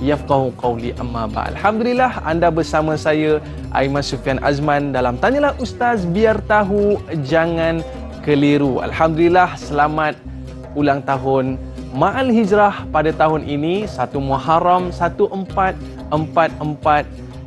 yafqahu qawli amma ba. Alhamdulillah anda bersama saya Aiman Sufian Azman dalam tanyalah ustaz biar tahu jangan keliru. Alhamdulillah selamat ulang tahun Ma'al Hijrah pada tahun ini 1 Muharram 1444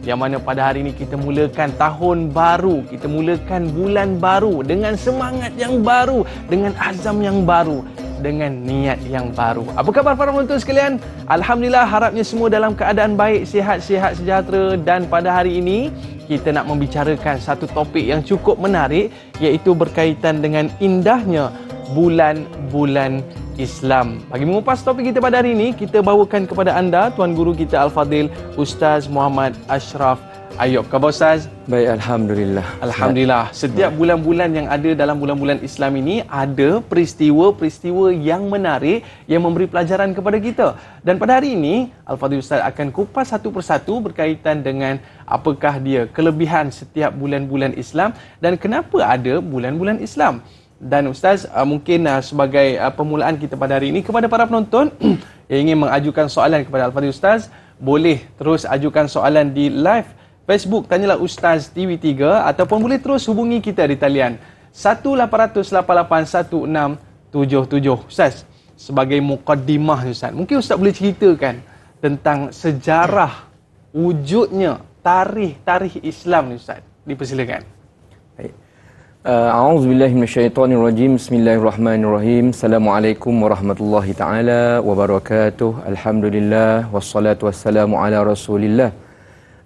yang mana pada hari ini kita mulakan tahun baru, kita mulakan bulan baru dengan semangat yang baru, dengan azam yang baru dengan niat yang baru. Apa khabar para penonton sekalian? Alhamdulillah harapnya semua dalam keadaan baik, sihat, sihat, sejahtera dan pada hari ini kita nak membicarakan satu topik yang cukup menarik iaitu berkaitan dengan indahnya bulan-bulan Islam. Bagi mengupas topik kita pada hari ini, kita bawakan kepada anda Tuan Guru kita Al-Fadhil Ustaz Muhammad Ashraf Ayub. Khabar Ustaz? Baik, Alhamdulillah. Alhamdulillah. Setiap bulan-bulan yang ada dalam bulan-bulan Islam ini, ada peristiwa-peristiwa yang menarik yang memberi pelajaran kepada kita. Dan pada hari ini, Al-Fadhil Ustaz akan kupas satu persatu berkaitan dengan apakah dia kelebihan setiap bulan-bulan Islam dan kenapa ada bulan-bulan Islam. Dan Ustaz, uh, mungkin uh, sebagai uh, permulaan kita pada hari ini kepada para penonton yang ingin mengajukan soalan kepada Al-Fadhil Ustaz, boleh terus ajukan soalan di live Facebook tanyalah Ustaz TV3 ataupun boleh terus hubungi kita di talian 1-800-881677 Ustaz, sebagai mukaddimah Ustaz mungkin Ustaz boleh ceritakan tentang sejarah wujudnya tarikh-tarikh Islam Ustaz dipersilakan Baik. Uh, A'udhu Billahi Bismillahirrahmanirrahim Assalamualaikum Warahmatullahi Ta'ala Wabarakatuh Alhamdulillah Wassalatu Wassalamu Ala Rasulillah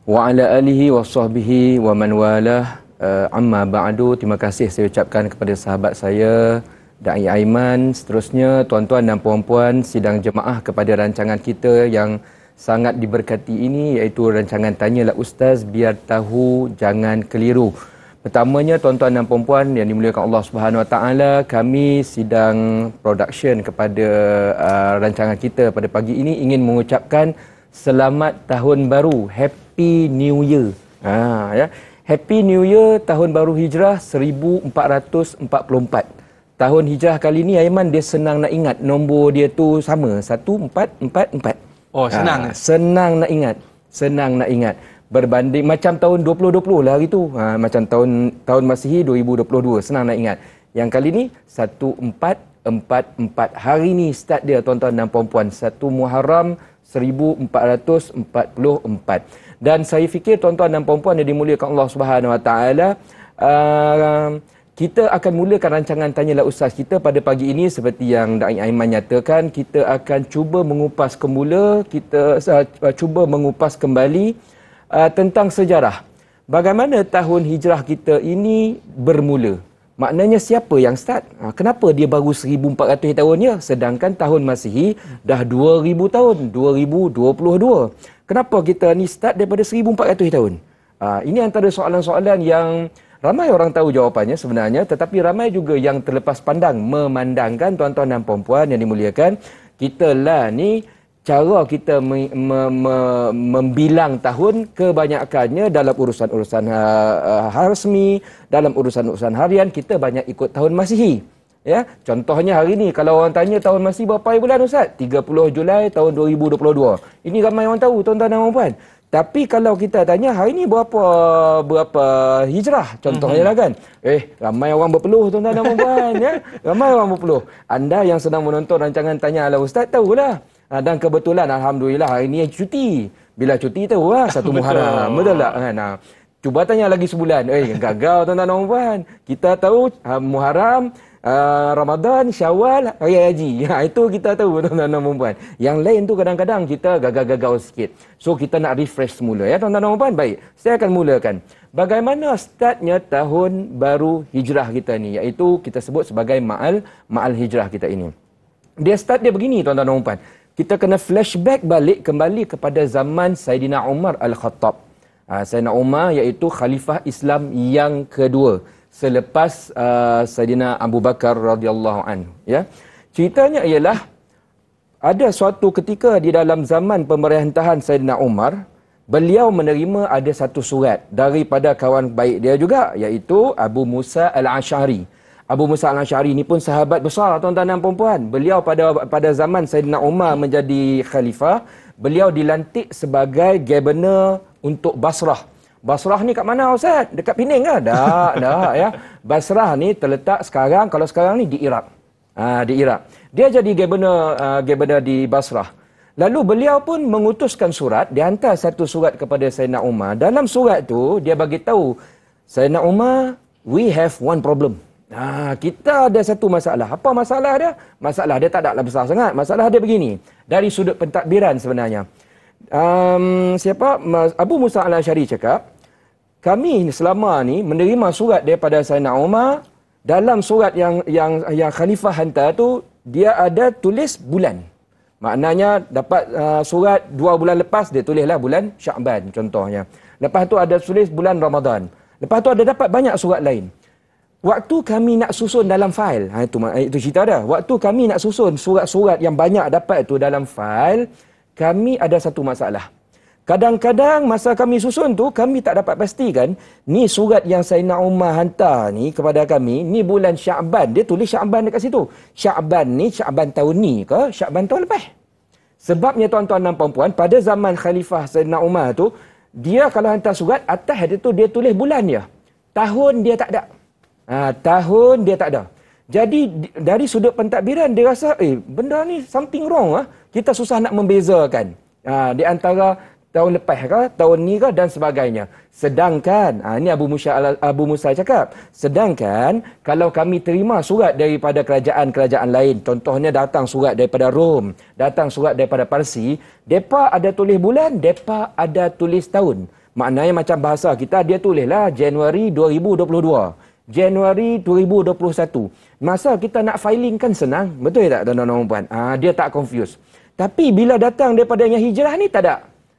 wa ala alihi wa sahbihi wa man walah uh, amma ba'du terima kasih saya ucapkan kepada sahabat saya Da'i Aiman seterusnya tuan-tuan dan puan-puan sidang jemaah kepada rancangan kita yang sangat diberkati ini iaitu rancangan tanyalah ustaz biar tahu jangan keliru pertamanya tuan-tuan dan puan-puan yang dimuliakan Allah Subhanahu Wa Taala kami sidang production kepada uh, rancangan kita pada pagi ini ingin mengucapkan selamat tahun baru happy new year ha ya happy new year tahun baru hijrah 1444 tahun hijrah kali ni aiman dia senang nak ingat nombor dia tu sama 1444 oh senang ha, eh? senang nak ingat senang nak ingat berbanding macam tahun 2020 lah hari tu ha macam tahun tahun masihi 2022 senang nak ingat yang kali ni 1444 hari ni start dia tuan-tuan dan puan-puan 1 Muharram 1444 dan saya fikir tuan-tuan dan puan-puan yang dimuliakan Allah Subhanahu Wa Taala um, kita akan mulakan rancangan tanyalah ustaz kita pada pagi ini seperti yang Dai Aiman nyatakan kita akan cuba mengupas kemula kita uh, cuba mengupas kembali uh, tentang sejarah bagaimana tahun hijrah kita ini bermula Maknanya siapa yang start? Ha, kenapa dia baru 1400 tahunnya sedangkan tahun Masihi dah 2000 tahun, 2022. Kenapa kita ni start daripada 1400 tahun? Ha, ini antara soalan-soalan yang ramai orang tahu jawapannya sebenarnya tetapi ramai juga yang terlepas pandang memandangkan tuan-tuan dan puan-puan yang dimuliakan, kita lah ni cara kita me, me, me, membilang tahun kebanyakannya dalam urusan-urusan uh, ha, uh, ha, rasmi dalam urusan-urusan harian kita banyak ikut tahun Masihi ya contohnya hari ini kalau orang tanya tahun Masihi berapa hari bulan ustaz 30 Julai tahun 2022 ini ramai orang tahu tuan-tuan dan puan tapi kalau kita tanya hari ini berapa berapa hijrah contohnya mm-hmm. lah kan eh ramai orang berpeluh tuan-tuan dan puan ya ramai orang berpeluh anda yang sedang menonton rancangan tanya ala ustaz tahulah Ha, dan kebetulan alhamdulillah hari ni cuti. Bila cuti tahu wah satu muharam, Betul tak kan? Ha. Cuba tanya lagi sebulan. Eh gagal tuan-tuan dan puan. Kita tahu ha, Muharram Uh, Ramadan, Syawal, Hari Haji. Ya, itu kita tahu tuan-tuan dan puan. Yang lain tu kadang-kadang kita gagal-gagal sikit. So kita nak refresh semula ya tuan-tuan dan puan. Baik, saya akan mulakan. Bagaimana startnya tahun baru hijrah kita ni iaitu kita sebut sebagai ma'al ma'al hijrah kita ini. Dia start dia begini tuan-tuan dan puan kita kena flashback balik kembali kepada zaman Sayyidina Umar Al-Khattab. Ha, ah, Sayyidina Umar iaitu khalifah Islam yang kedua selepas uh, ah, Sayyidina Abu Bakar radhiyallahu anhu ya. Ceritanya ialah ada suatu ketika di dalam zaman pemerintahan Sayyidina Umar, beliau menerima ada satu surat daripada kawan baik dia juga iaitu Abu Musa Al-Ashari. Abu Musa al-Ash'ari ni pun sahabat besar tuan-tuan dan puan-puan. Beliau pada pada zaman Sayyidina Umar menjadi khalifah, beliau dilantik sebagai governor untuk Basrah. Basrah ni kat mana Ustaz? Dekat Pening ke? Tak, tak ya. Basrah ni terletak sekarang, kalau sekarang ni di Iraq. Ha, di Iraq. Dia jadi governor, uh, governor di Basrah. Lalu beliau pun mengutuskan surat, dia hantar satu surat kepada Sayyidina Umar. Dalam surat tu, dia bagi tahu Sayyidina Umar, we have one problem. Ha, kita ada satu masalah. Apa masalah dia? Masalah dia tak ada lah besar sangat. Masalah dia begini. Dari sudut pentadbiran sebenarnya. Um, siapa? Abu Musa al-Ashari cakap, kami selama ni menerima surat daripada Sayyidina Umar dalam surat yang yang yang khalifah hantar tu dia ada tulis bulan. Maknanya dapat uh, surat dua bulan lepas dia tulislah bulan Syakban contohnya. Lepas tu ada tulis bulan Ramadan. Lepas tu ada dapat banyak surat lain. Waktu kami nak susun dalam fail, ha, itu, itu cerita dah. Waktu kami nak susun surat-surat yang banyak dapat tu dalam fail, kami ada satu masalah. Kadang-kadang masa kami susun tu kami tak dapat pastikan ni surat yang Sayyidina Umar hantar ni kepada kami ni bulan Syaban dia tulis Syaban dekat situ. Syaban ni Syaban tahun ni ke Syaban tahun lepas? Sebabnya tuan-tuan dan puan-puan pada zaman khalifah Sayyidina Umar tu dia kalau hantar surat atas dia tu dia tulis bulan dia. Tahun dia tak ada. Ha, tahun dia tak ada. Jadi dari sudut pentadbiran dia rasa eh benda ni something wrong ah. Kita susah nak membezakan. Ha, di antara tahun lepas ke, tahun ni ke dan sebagainya. Sedangkan, ha, ini Abu Musa, Abu Musa cakap, sedangkan kalau kami terima surat daripada kerajaan-kerajaan lain, contohnya datang surat daripada Rom, datang surat daripada Parsi, Depa ada tulis bulan, depa ada tulis tahun. Maknanya macam bahasa kita, dia tulislah Januari 2022. Januari 2021. Masa kita nak filing kan senang. Betul tak tuan-tuan dan puan? Ha, dia tak confuse. Tapi bila datang daripada yang hijrah ni tak ada.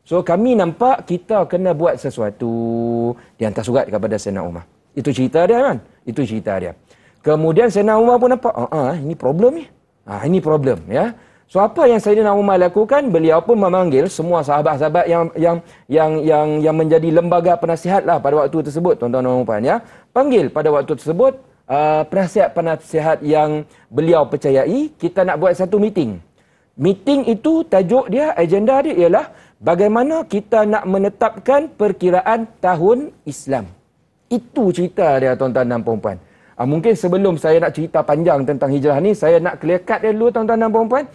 So kami nampak kita kena buat sesuatu. Dia hantar surat kepada Sena Umar. Itu cerita dia kan? Itu cerita dia. Kemudian Sena Umar pun nampak. Ah, ah, ini problem ni. Ah, ini problem ya. So apa yang saya Sayyidina Umar lakukan? Beliau pun memanggil semua sahabat-sahabat yang yang yang yang yang menjadi lembaga penasihat lah pada waktu tersebut. Tuan-tuan dan puan ya panggil pada waktu tersebut uh, penasihat penasihat yang beliau percayai kita nak buat satu meeting meeting itu tajuk dia agenda dia ialah bagaimana kita nak menetapkan perkiraan tahun Islam itu cerita dia tuan-tuan dan puan uh, ah, mungkin sebelum saya nak cerita panjang tentang hijrah ni saya nak clear cut dia dulu tuan-tuan dan puan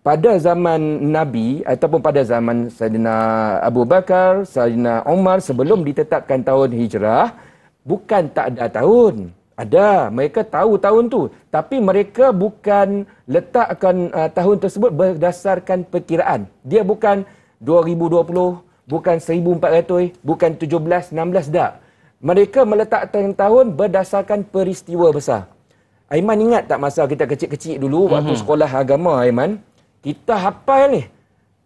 pada zaman Nabi ataupun pada zaman Sayyidina Abu Bakar, Sayyidina Umar sebelum ditetapkan tahun hijrah, bukan tak ada tahun. Ada, mereka tahu tahun tu. Tapi mereka bukan letakkan uh, tahun tersebut berdasarkan perkiraan. Dia bukan 2020, bukan 1400, bukan 17, 16, dah. Mereka meletakkan tahun berdasarkan peristiwa besar. Aiman ingat tak masa kita kecil-kecil dulu, waktu uh-huh. sekolah agama, Aiman? Kita hafal ni.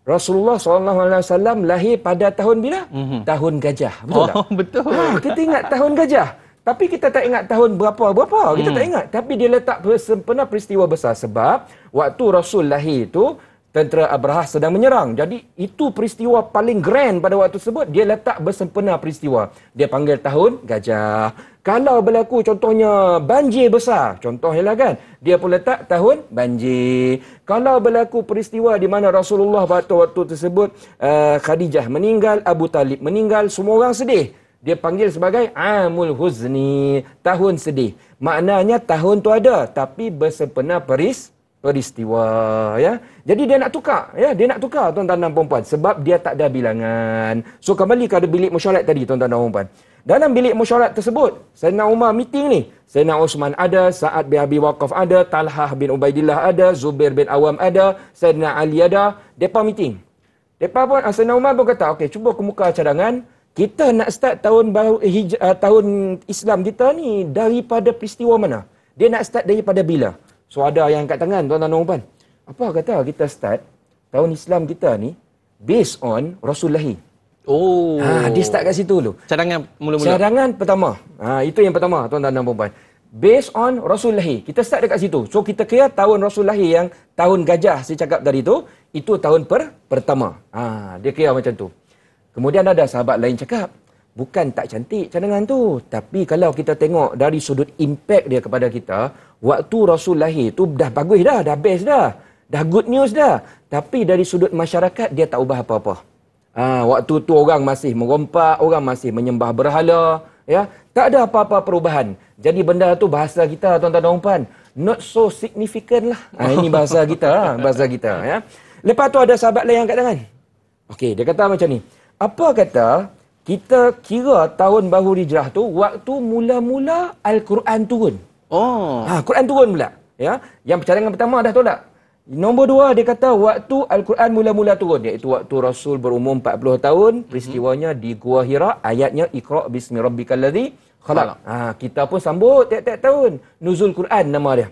Rasulullah SAW lahir pada tahun bila? Mm -hmm. Tahun gajah. Betul oh, tak? Betul. Ha, kita ingat tahun gajah. Tapi kita tak ingat tahun berapa-berapa. Kita mm. tak hmm. ingat. Tapi dia letak pernah peristiwa besar. Sebab waktu Rasul lahir itu, tentera Abraha sedang menyerang. Jadi itu peristiwa paling grand pada waktu tersebut. Dia letak bersempena peristiwa. Dia panggil tahun gajah. Kalau berlaku contohnya banjir besar, contohnya lah kan, dia pun letak tahun banjir. Kalau berlaku peristiwa di mana Rasulullah pada waktu tersebut, uh, Khadijah meninggal, Abu Talib meninggal, semua orang sedih. Dia panggil sebagai Amul Huzni, tahun sedih. Maknanya tahun tu ada, tapi bersempena peristiwa peristiwa ya jadi dia nak tukar ya dia nak tukar tuan-tuan dan puan sebab dia tak ada bilangan so kembali ke bilik musyarat tadi tuan-tuan dan puan dalam bilik musyarat tersebut saya nak Umar meeting ni Saya Sayyidina Osman ada Sa'ad bin Abi Waqaf ada Talhah bin Ubaidillah ada Zubair bin Awam ada saya nak Ali ada depa meeting depa pun ah, Sayyidina Umar pun kata okey cuba kemuka cadangan kita nak start tahun baru eh, hij- uh, tahun Islam kita ni daripada peristiwa mana dia nak start daripada bila So ada yang angkat tangan tuan-tuan dan puan. Apa kata kita start tahun Islam kita ni based on Rasulullah. Oh. Ha, dia start kat situ dulu. Cadangan mula-mula. Cadangan pertama. Ha, itu yang pertama tuan-tuan dan puan. Based on Rasulullah. Kita start dekat situ. So kita kira tahun Rasulullah yang tahun gajah saya cakap tadi tu itu tahun per pertama. Ha, dia kira macam tu. Kemudian ada sahabat lain cakap, bukan tak cantik cadangan tu, tapi kalau kita tengok dari sudut impact dia kepada kita, waktu Rasul lahir tu dah bagus dah, dah best dah. Dah good news dah. Tapi dari sudut masyarakat, dia tak ubah apa-apa. Ha, waktu tu orang masih merompak, orang masih menyembah berhala. ya Tak ada apa-apa perubahan. Jadi benda tu bahasa kita, tuan-tuan dan umpan. Not so significant lah. Ha, ini bahasa kita. Ha, bahasa kita ya. Lepas tu ada sahabat lain yang angkat tangan. Okey, dia kata macam ni. Apa kata kita kira tahun baru hijrah tu, waktu mula-mula Al-Quran turun. Oh. Ha, Quran turun pula. Ya, yang percadangan pertama dah tolak. Nombor dua, dia kata waktu Al-Quran mula-mula turun. Iaitu waktu Rasul berumur 40 tahun. mm Peristiwanya di Gua Hira. Ayatnya, Iqra' bismi rabbikal ladhi. Khalaq. Ha, kita pun sambut tiap-tiap tahun. Nuzul Quran nama dia.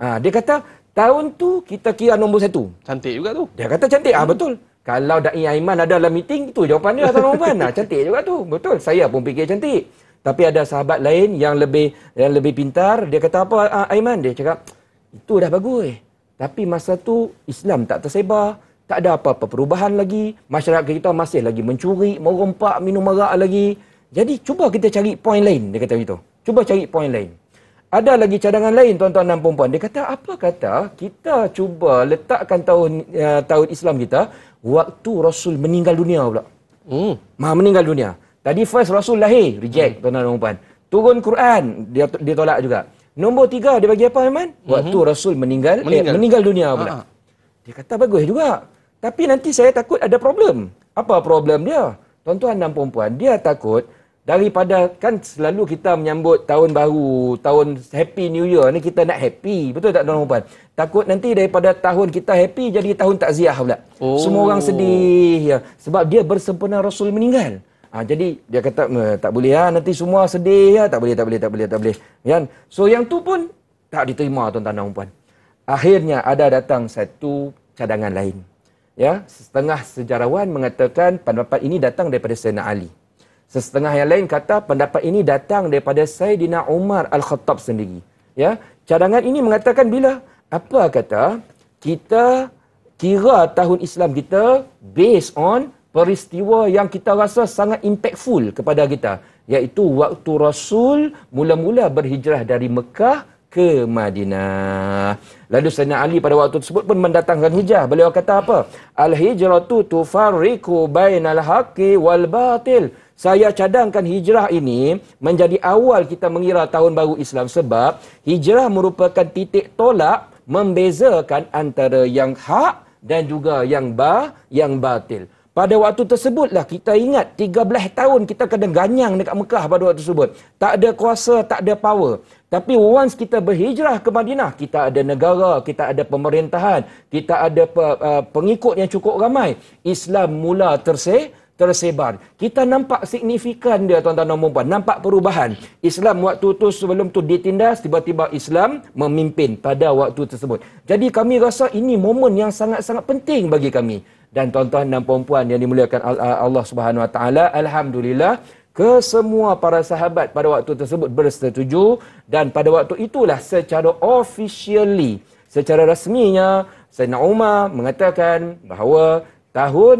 Ha, dia kata, tahun tu kita kira nombor satu. Cantik juga tu. Dia kata cantik. Ah ha, hmm. betul. Kalau Da'i Aiman ada dalam meeting, itu jawapan dia. Tuan Oman, ha, cantik juga tu. Betul. Saya pun fikir cantik. Tapi ada sahabat lain yang lebih yang lebih pintar, dia kata apa Aiman dia cakap, itu dah bagus. Tapi masa tu Islam tak tersebar, tak ada apa-apa perubahan lagi, masyarakat kita masih lagi mencuri, merompak, minum marak lagi. Jadi cuba kita cari poin lain dia kata begitu. Cuba cari poin lain. Ada lagi cadangan lain tuan-tuan dan puan Dia kata apa kata kita cuba letakkan tahun uh, tahun Islam kita waktu Rasul meninggal dunia pula. Hmm. Mah meninggal dunia. Tadi first Rasul lahir, reject hmm. tuan-tuan dan puan. Turun Quran, dia dia tolak juga. Nombor tiga, dia bagi apa, Iman? Hmm. Waktu Rasul meninggal, eh, meninggal, eh, meninggal dunia pula. Ha. Dia kata bagus juga. Tapi nanti saya takut ada problem. Apa problem dia? Tuan-tuan dan puan-puan, dia takut daripada kan selalu kita menyambut tahun baru, tahun happy new year ni kita nak happy. Betul tak tuan-tuan puan? Takut nanti daripada tahun kita happy jadi tahun takziah pula. Oh. Semua orang sedih ya sebab dia bersempena Rasul meninggal. Ha, jadi dia kata tak boleh lah nanti semua sedih ya tak boleh tak boleh tak boleh tak boleh. Kan? So yang tu pun tak diterima tuan-tuan dan puan. Akhirnya ada datang satu cadangan lain. Ya, setengah sejarawan mengatakan pendapat ini datang daripada Sayyidina Ali. Setengah yang lain kata pendapat ini datang daripada Sayyidina Umar Al-Khattab sendiri. Ya, cadangan ini mengatakan bila apa kata kita kira tahun Islam kita based on peristiwa yang kita rasa sangat impactful kepada kita iaitu waktu Rasul mula-mula berhijrah dari Mekah ke Madinah. Lalu Sayyidina Ali pada waktu tersebut pun mendatangkan hijrah. Beliau kata apa? Al-hijratu tufarriku bainal haqqi wal batil. Saya cadangkan hijrah ini menjadi awal kita mengira tahun baru Islam sebab hijrah merupakan titik tolak membezakan antara yang hak dan juga yang ba yang batil. Pada waktu tersebutlah kita ingat 13 tahun kita kena ganyang dekat Mekah pada waktu tersebut. Tak ada kuasa, tak ada power. Tapi once kita berhijrah ke Madinah, kita ada negara, kita ada pemerintahan, kita ada uh, pengikut yang cukup ramai. Islam mula terse tersebar. Kita nampak signifikan dia tuan-tuan dan puan Nampak perubahan. Islam waktu tu sebelum tu ditindas, tiba-tiba Islam memimpin pada waktu tersebut. Jadi kami rasa ini momen yang sangat-sangat penting bagi kami dan tuan-tuan dan puan-puan yang dimuliakan Allah Subhanahu Wa Taala alhamdulillah kesemua para sahabat pada waktu tersebut bersetuju dan pada waktu itulah secara officially secara rasminya Sayyidina Umar mengatakan bahawa tahun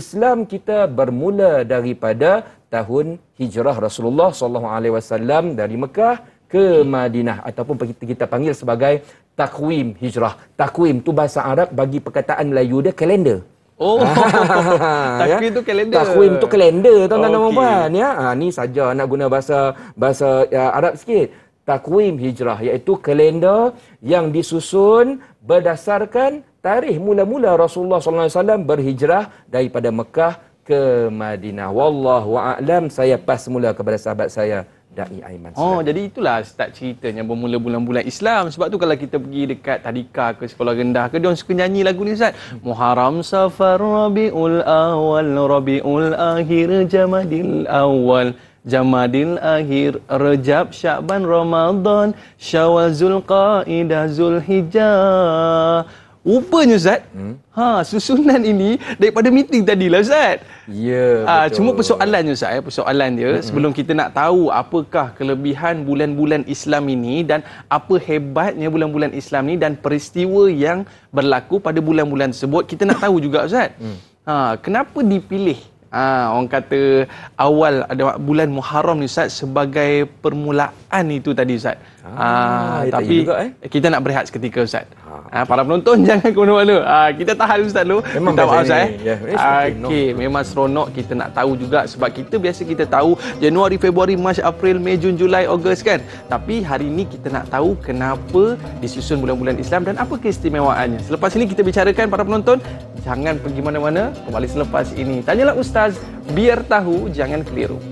Islam kita bermula daripada tahun hijrah Rasulullah sallallahu alaihi wasallam dari Mekah ke Madinah ataupun kita, kita panggil sebagai takwim hijrah. Takwim tu bahasa Arab bagi perkataan Melayu dia kalender. Oh. Ah. Takwim ya? tu kalender. Takwim tu kalender tuan-tuan dan puan ya. Ha ni saja nak guna bahasa bahasa uh, Arab sikit. Takwim Hijrah iaitu kalender yang disusun berdasarkan tarikh mula-mula Rasulullah SAW alaihi wasallam berhijrah daripada Mekah ke Madinah. Wallahu a'lam saya pas mula kepada sahabat saya. Da'i Aiman Oh, Sarai. jadi itulah start ceritanya bermula bulan-bulan Islam. Sebab tu kalau kita pergi dekat tadika ke sekolah rendah ke, dia suka nyanyi lagu ni Ustaz. Muharram safar rabi'ul awal, rabi'ul akhir jamadil awal. Jamadil akhir Rejab Syaban Ramadan Syawal Zulqaidah Zulhijjah Rupanya Ustaz hmm? ha, Susunan ini Daripada meeting tadi lah Ustaz Ya, ah, betul. Uh, cuma persoalannya Ustaz, eh, persoalan dia mm-hmm. sebelum kita nak tahu apakah kelebihan bulan-bulan Islam ini dan apa hebatnya bulan-bulan Islam ini dan peristiwa yang berlaku pada bulan-bulan tersebut, kita nak tahu juga Ustaz. Mm. Ha, kenapa dipilih ha, orang kata awal ada bulan Muharram ni Ustaz sebagai permulaan itu tadi Ustaz? Ah, ah tapi juga, eh? kita nak berehat seketika ustaz. Ah, ah okay. para penonton jangan ke mana-mana. Ah, kita tahan ustaz dulu. Memang tahu ustaz eh. Yeah. Ya, okey, no. memang seronok kita nak tahu juga sebab kita biasa kita tahu Januari, Februari, Mac, April, Mei, Jun, Julai, Ogos kan. Tapi hari ini kita nak tahu kenapa disusun bulan-bulan Islam dan apa keistimewaannya. Selepas ini kita bicarakan para penonton, jangan pergi mana-mana kembali selepas ini. Tanyalah ustaz biar tahu jangan keliru.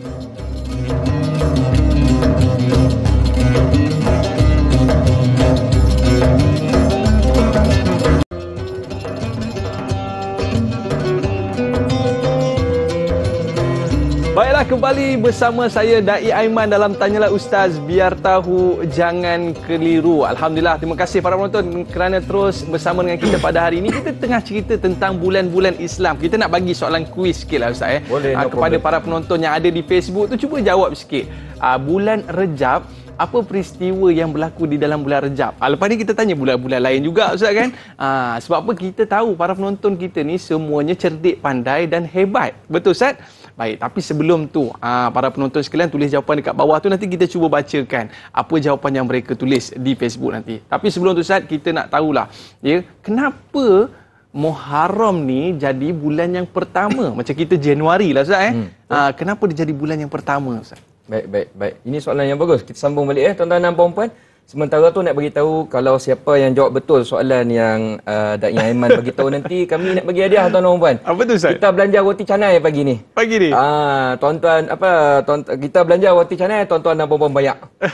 kembali bersama saya Dai Aiman dalam Tanyalah Ustaz Biar Tahu Jangan Keliru. Alhamdulillah, terima kasih para penonton kerana terus bersama dengan kita pada hari ini. Kita tengah cerita tentang bulan-bulan Islam. Kita nak bagi soalan kuis sikit lah Ustaz. Eh. Boleh, uh, kepada problem. para penonton yang ada di Facebook tu, cuba jawab sikit. Uh, bulan Rejab, apa peristiwa yang berlaku di dalam bulan Rejab? Uh, lepas ni kita tanya bulan-bulan lain juga Ustaz kan? Uh, sebab apa kita tahu para penonton kita ni semuanya cerdik, pandai dan hebat. Betul Ustaz? Baik, tapi sebelum tu, aa, ah, para penonton sekalian tulis jawapan dekat bawah tu nanti kita cuba bacakan apa jawapan yang mereka tulis di Facebook nanti. Tapi sebelum tu Ustaz, kita nak tahulah, ya, kenapa Muharram ni jadi bulan yang pertama? Macam kita Januari lah Ustaz eh. Hmm. Aa, ah, kenapa dia jadi bulan yang pertama Ustaz? Baik, baik, baik. Ini soalan yang bagus. Kita sambung balik eh, tuan-tuan dan puan-puan. Sementara tu nak bagi tahu kalau siapa yang jawab betul soalan yang uh, Dain Aiman bagi tahu nanti kami nak bagi hadiah tuan-tuan dan puan. Apa tu Ustaz? Kita belanja roti canai pagi ni. Pagi ni. Ah, tuan-tuan apa tuan kita belanja roti canai tuan-tuan dan puan-puan banyak.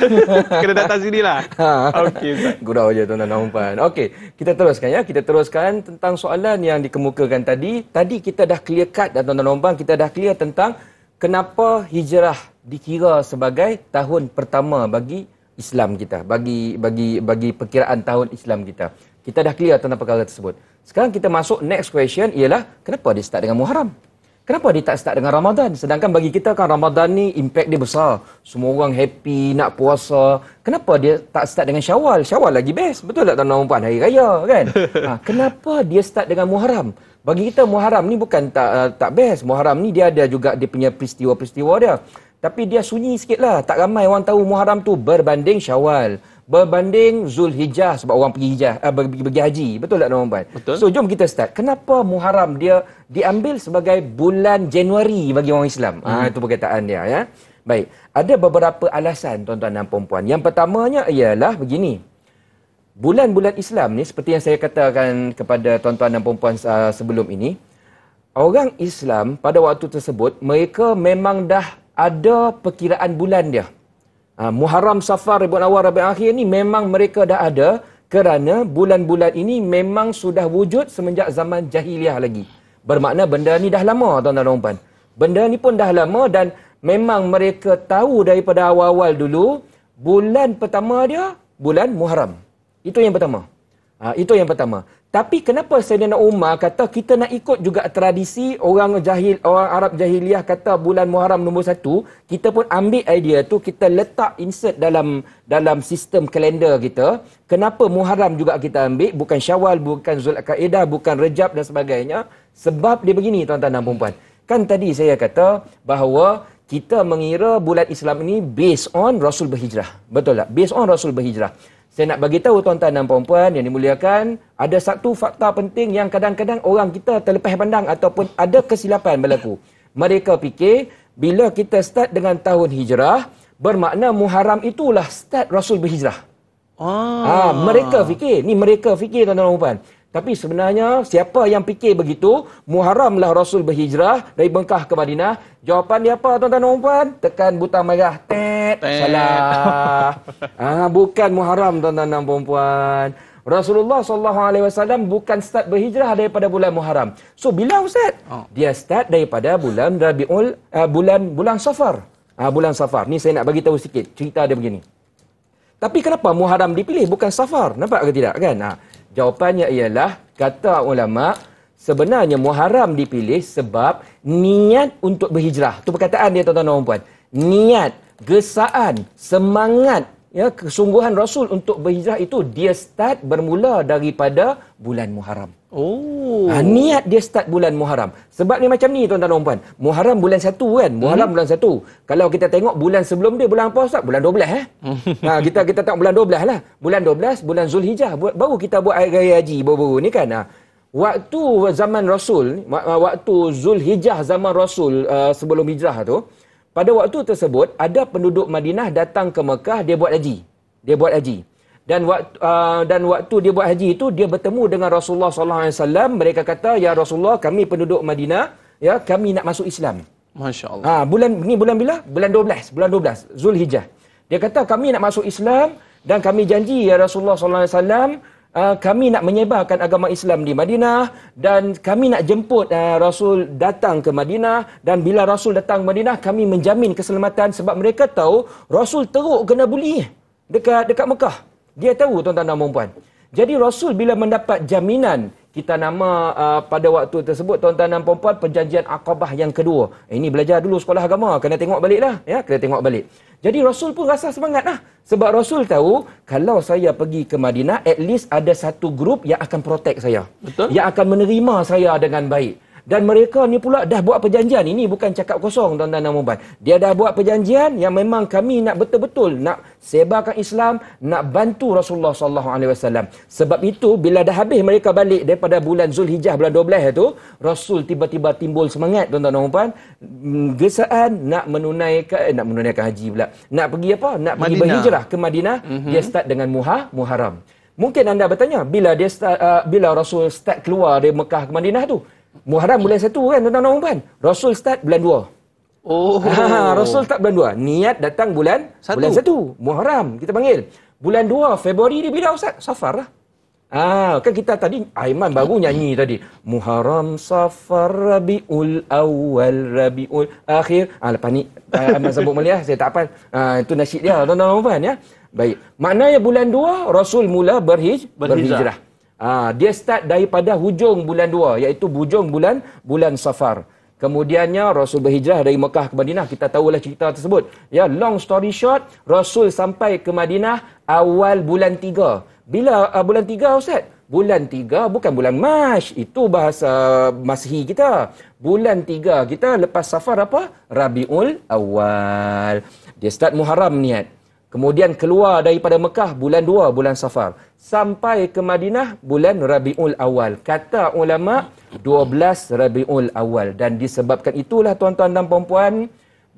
Kena datang sini lah. Ha. Okey Ustaz. Gurau je tuan-tuan dan puan. Okey, kita teruskan ya. Kita teruskan tentang soalan yang dikemukakan tadi. Tadi kita dah clear cut dan tuan-tuan dan puan kita dah clear tentang kenapa hijrah dikira sebagai tahun pertama bagi Islam kita bagi bagi bagi perkiraan tahun Islam kita. Kita dah clear tentang perkara tersebut. Sekarang kita masuk next question ialah kenapa dia start dengan Muharram? Kenapa dia tak start dengan Ramadan? Sedangkan bagi kita kan Ramadan ni impact dia besar. Semua orang happy, nak puasa. Kenapa dia tak start dengan Syawal? Syawal lagi best. Betul tak tuan-tuan puan? Hari Raya kan? Ha, kenapa dia start dengan Muharram? Bagi kita Muharram ni bukan tak uh, tak best. Muharram ni dia ada juga dia punya peristiwa-peristiwa dia. Tapi dia sunyi sikit lah. Tak ramai orang tahu Muharram tu berbanding Syawal. Berbanding Zulhijjah sebab orang pergi, hijjah, uh, eh, pergi, pergi, pergi haji. Betul tak, Nama Puan? Betul. So, jom kita start. Kenapa Muharram dia diambil sebagai bulan Januari bagi orang Islam? Ah, hmm. Ha, itu perkataan dia. ya. Baik. Ada beberapa alasan, tuan-tuan dan perempuan. Yang pertamanya ialah begini. Bulan-bulan Islam ni, seperti yang saya katakan kepada tuan-tuan dan perempuan uh, ah, sebelum ini, orang Islam pada waktu tersebut, mereka memang dah ada perkiraan bulan dia. Ha, Muharram, Safar, Ribuan Awal, Rabi Akhir ni memang mereka dah ada kerana bulan-bulan ini memang sudah wujud semenjak zaman jahiliah lagi. Bermakna benda ni dah lama, tuan-tuan dan puan. Benda ni pun dah lama dan memang mereka tahu daripada awal-awal dulu bulan pertama dia bulan Muharram. Itu yang pertama. Ha, itu yang pertama. Tapi kenapa Sayyidina Umar kata kita nak ikut juga tradisi orang jahil orang Arab jahiliah kata bulan Muharram nombor satu, kita pun ambil idea tu kita letak insert dalam dalam sistem kalender kita. Kenapa Muharram juga kita ambil bukan Syawal, bukan Zulkaedah, bukan Rejab dan sebagainya? Sebab dia begini tuan-tuan dan puan Kan tadi saya kata bahawa kita mengira bulan Islam ini based on Rasul berhijrah. Betul tak? Based on Rasul berhijrah. Saya nak bagi tahu tuan-tuan dan puan-puan yang dimuliakan, ada satu fakta penting yang kadang-kadang orang kita terlepas pandang ataupun ada kesilapan berlaku. Mereka fikir bila kita start dengan tahun hijrah, bermakna Muharram itulah start Rasul berhijrah. Ah, ha, mereka fikir, ni mereka fikir tuan-tuan dan puan-puan. Tapi sebenarnya siapa yang fikir begitu, Muharamlah Rasul berhijrah dari Mekah ke Madinah. Jawapan dia apa tuan-tuan dan puan? Tekan butang merah. Tet. Salah. ah bukan muharam tuan-tuan dan puan. Rasulullah sallallahu alaihi wasallam bukan start berhijrah daripada bulan Muharram. So bila ustaz? Oh. Dia start daripada bulan Rabiul uh, bulan bulan Safar. Ah uh, bulan Safar. Ni saya nak bagi tahu sikit. Cerita dia begini. Tapi kenapa Muharram dipilih bukan Safar? Nampak ke tidak kan? Ha. Uh. Jawapannya ialah kata ulama sebenarnya Muharram dipilih sebab niat untuk berhijrah. Itu perkataan dia tuan-tuan dan puan-puan. Niat, gesaan, semangat ya kesungguhan Rasul untuk berhijrah itu dia start bermula daripada bulan Muharram. Oh. Ha, niat dia start bulan Muharram. Sebab ni macam ni tuan-tuan dan puan. Muharram bulan 1 kan? Muharram hmm. bulan 1. Kalau kita tengok bulan sebelum dia bulan apa Ustaz? Bulan 12 eh. ha, kita kita tak bulan 12 lah. Bulan 12 bulan Zulhijjah baru kita buat air raya haji baru-baru ni kan. Ha. Waktu zaman Rasul, waktu Zulhijjah zaman Rasul uh, sebelum hijrah tu, pada waktu tersebut ada penduduk Madinah datang ke Mekah dia buat haji. Dia buat haji dan waktu uh, dan waktu dia buat haji itu dia bertemu dengan Rasulullah sallallahu alaihi wasallam mereka kata ya Rasulullah kami penduduk Madinah ya kami nak masuk Islam masyaallah ha bulan ni bulan bila bulan 12 bulan 12 Zulhijjah dia kata kami nak masuk Islam dan kami janji ya Rasulullah sallallahu alaihi wasallam uh, kami nak menyebarkan agama Islam di Madinah dan kami nak jemput uh, Rasul datang ke Madinah dan bila Rasul datang ke Madinah kami menjamin keselamatan sebab mereka tahu Rasul teruk kena buli dekat dekat Mekah dia tahu tuan-tuan dan puan Jadi Rasul bila mendapat jaminan kita nama uh, pada waktu tersebut tuan-tuan dan puan perjanjian Aqabah yang kedua. Ini belajar dulu sekolah agama, kena tengok baliklah ya, kena tengok balik. Jadi Rasul pun rasa semangatlah sebab Rasul tahu kalau saya pergi ke Madinah at least ada satu grup yang akan protect saya. Betul. Yang akan menerima saya dengan baik dan mereka ni pula dah buat perjanjian ini bukan cakap kosong tuan-tuan dan puan dia dah buat perjanjian yang memang kami nak betul-betul nak sebarkan Islam nak bantu Rasulullah sallallahu alaihi wasallam sebab itu bila dah habis mereka balik daripada bulan Zulhijjah bulan 12 itu, Rasul tiba-tiba timbul semangat tuan-tuan dan puan mm, gesaan nak menunaikan eh, nak menunaikan haji pula nak pergi apa nak pergi berhijrah ke Madinah mm-hmm. dia start dengan muha Muharram mungkin anda bertanya bila dia start, uh, bila Rasul start keluar dari Mekah ke Madinah tu Muharram bulan satu, kan tuan-tuan dan puan. Rasul start bulan dua. Oh. Ha, Rasul start bulan dua. Niat datang bulan 1. Bulan satu, Muharram kita panggil. Bulan dua, Februari ni bila Ustaz? Safar lah. Ah, kan kita tadi Aiman baru nyanyi tadi. Muharram Safar Rabiul Awal Rabiul Akhir. Ah lepas ni ah, Aiman sambut mulia saya tak apa. Ah itu nasyid dia tuan-tuan dan puan ya. Baik. Maknanya bulan dua? Rasul mula berhij berhijrah. berhijrah. Ha, dia start daripada hujung bulan dua, iaitu hujung bulan bulan Safar. Kemudiannya Rasul berhijrah dari Mekah ke Madinah. Kita tahulah cerita tersebut. Ya, long story short, Rasul sampai ke Madinah awal bulan tiga. Bila uh, bulan tiga? Ustaz? Bulan tiga bukan bulan Mas. Itu bahasa Masih kita. Bulan tiga kita lepas Safar apa? Rabiul Awal. Dia start Muharram niat. Kemudian keluar daripada Mekah bulan 2 bulan Safar sampai ke Madinah bulan Rabiul Awal. Kata ulama 12 Rabiul Awal dan disebabkan itulah tuan-tuan dan puan-puan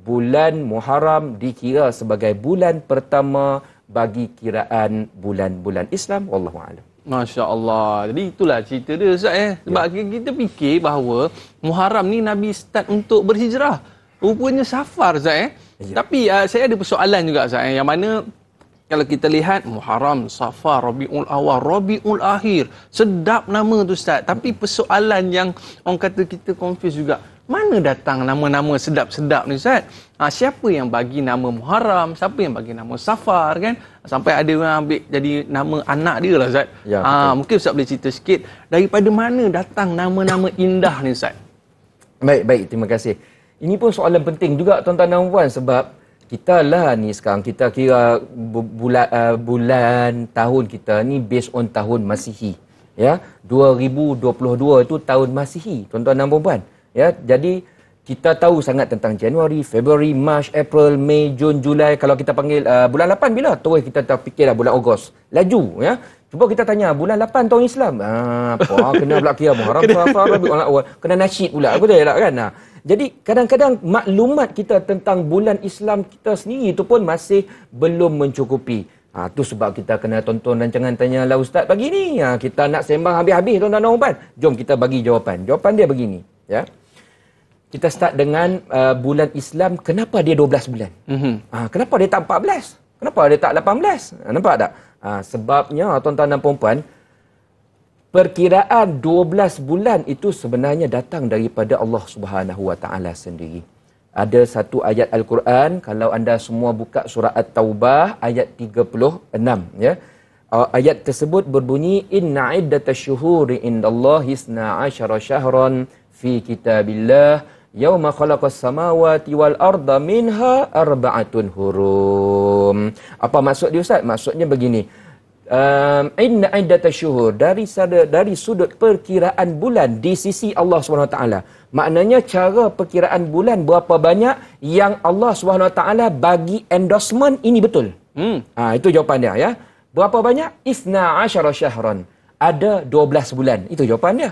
bulan Muharram dikira sebagai bulan pertama bagi kiraan bulan-bulan Islam wallahu a'lam. Masya-Allah. Jadi itulah cerita dia Ustaz eh. Sebab ya. kita fikir bahawa Muharram ni Nabi start untuk berhijrah. Rupanya Safar Ustaz eh. Ya. Tapi uh, saya ada persoalan juga saya eh, yang mana kalau kita lihat Muharram, Safar, Rabiul Awal, Rabiul Akhir, sedap nama tu ustaz. Tapi persoalan yang orang kata kita confuse juga. Mana datang nama-nama sedap-sedap ni ustaz? Ha, siapa yang bagi nama Muharram? Siapa yang bagi nama Safar kan? Sampai ada yang ambil jadi nama anak dia lah ustaz. Ya, ha, mungkin ustaz boleh cerita sikit daripada mana datang nama-nama indah ni ustaz? Baik, baik. Terima kasih. Ini pun soalan penting juga tuan-tuan dan puan sebab kita lah ni sekarang kita kira bulan, uh, bulan tahun kita ni based on tahun Masihi. Ya, 2022 itu tahun Masihi, tuan-tuan dan puan. Ya, jadi kita tahu sangat tentang Januari, Februari, March, April, Mei, Jun, Julai. Kalau kita panggil uh, bulan 8 bila? Terus eh, kita tak fikirlah bulan Ogos. Laju ya. Cuba kita tanya bulan 8 tahun Islam. Ah, apa ah, kena pula kiam haram apa apa kena nasyid pula. Aku tanya lah kan. Nah, jadi kadang-kadang maklumat kita tentang bulan Islam kita sendiri itu pun masih belum mencukupi. Ha, tu sebab kita kena tonton rancangan tanya lah ustaz pagi ni. Ha, kita nak sembang habis-habis tuan-tuan dan puan. Jom kita bagi jawapan. Jawapan dia begini, ya kita start dengan uh, bulan Islam kenapa dia 12 bulan mm-hmm. uh, kenapa dia tak 14 kenapa dia tak 18 ah, nampak tak uh, sebabnya tuan-tuan dan puan perkiraan 12 bulan itu sebenarnya datang daripada Allah Subhanahu Wa Taala sendiri ada satu ayat al-Quran kalau anda semua buka surah at-taubah ayat 36 ya uh, ayat tersebut berbunyi inna iddatash-shuhuri indallahi 12 syahran fi kitabillah Yauma khalaqas samawati wal arda minha arba'atun hurum. Apa maksud dia Ustaz? Maksudnya begini. Um, inna iddata syuhur dari dari sudut perkiraan bulan di sisi Allah SWT. Maknanya cara perkiraan bulan berapa banyak yang Allah SWT bagi endorsement ini betul. Hmm. Ha, itu jawapan dia ya. Berapa banyak? Isna asyara syahran. Ada 12 bulan. Itu jawapan dia.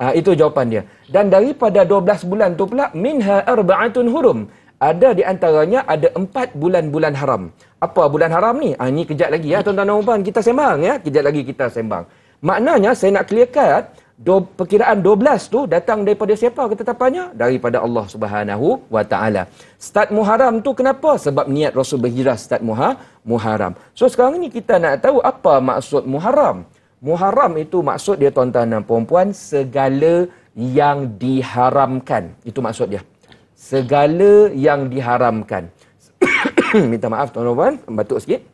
Ah, itu jawapan dia. Dan daripada 12 bulan tu pula, minha arba'atun hurum. Ada di antaranya, ada 4 bulan-bulan haram. Apa bulan haram ni? Ha, ni kejap lagi ya, tuan-tuan dan puan. Kita sembang ya. Kejap lagi kita sembang. Maknanya, saya nak clear cut, do, perkiraan 12 tu datang daripada siapa kita tapanya? Daripada Allah Subhanahu Wa Start Muharram tu kenapa? Sebab niat Rasul berhijrah start Muha, Muharram. So sekarang ni kita nak tahu apa maksud Muharram. Muharram itu maksud dia tuan-tuan dan puan-puan segala yang diharamkan. Itu maksud dia. Segala yang diharamkan. Minta maaf tuan-tuan dan batuk sikit.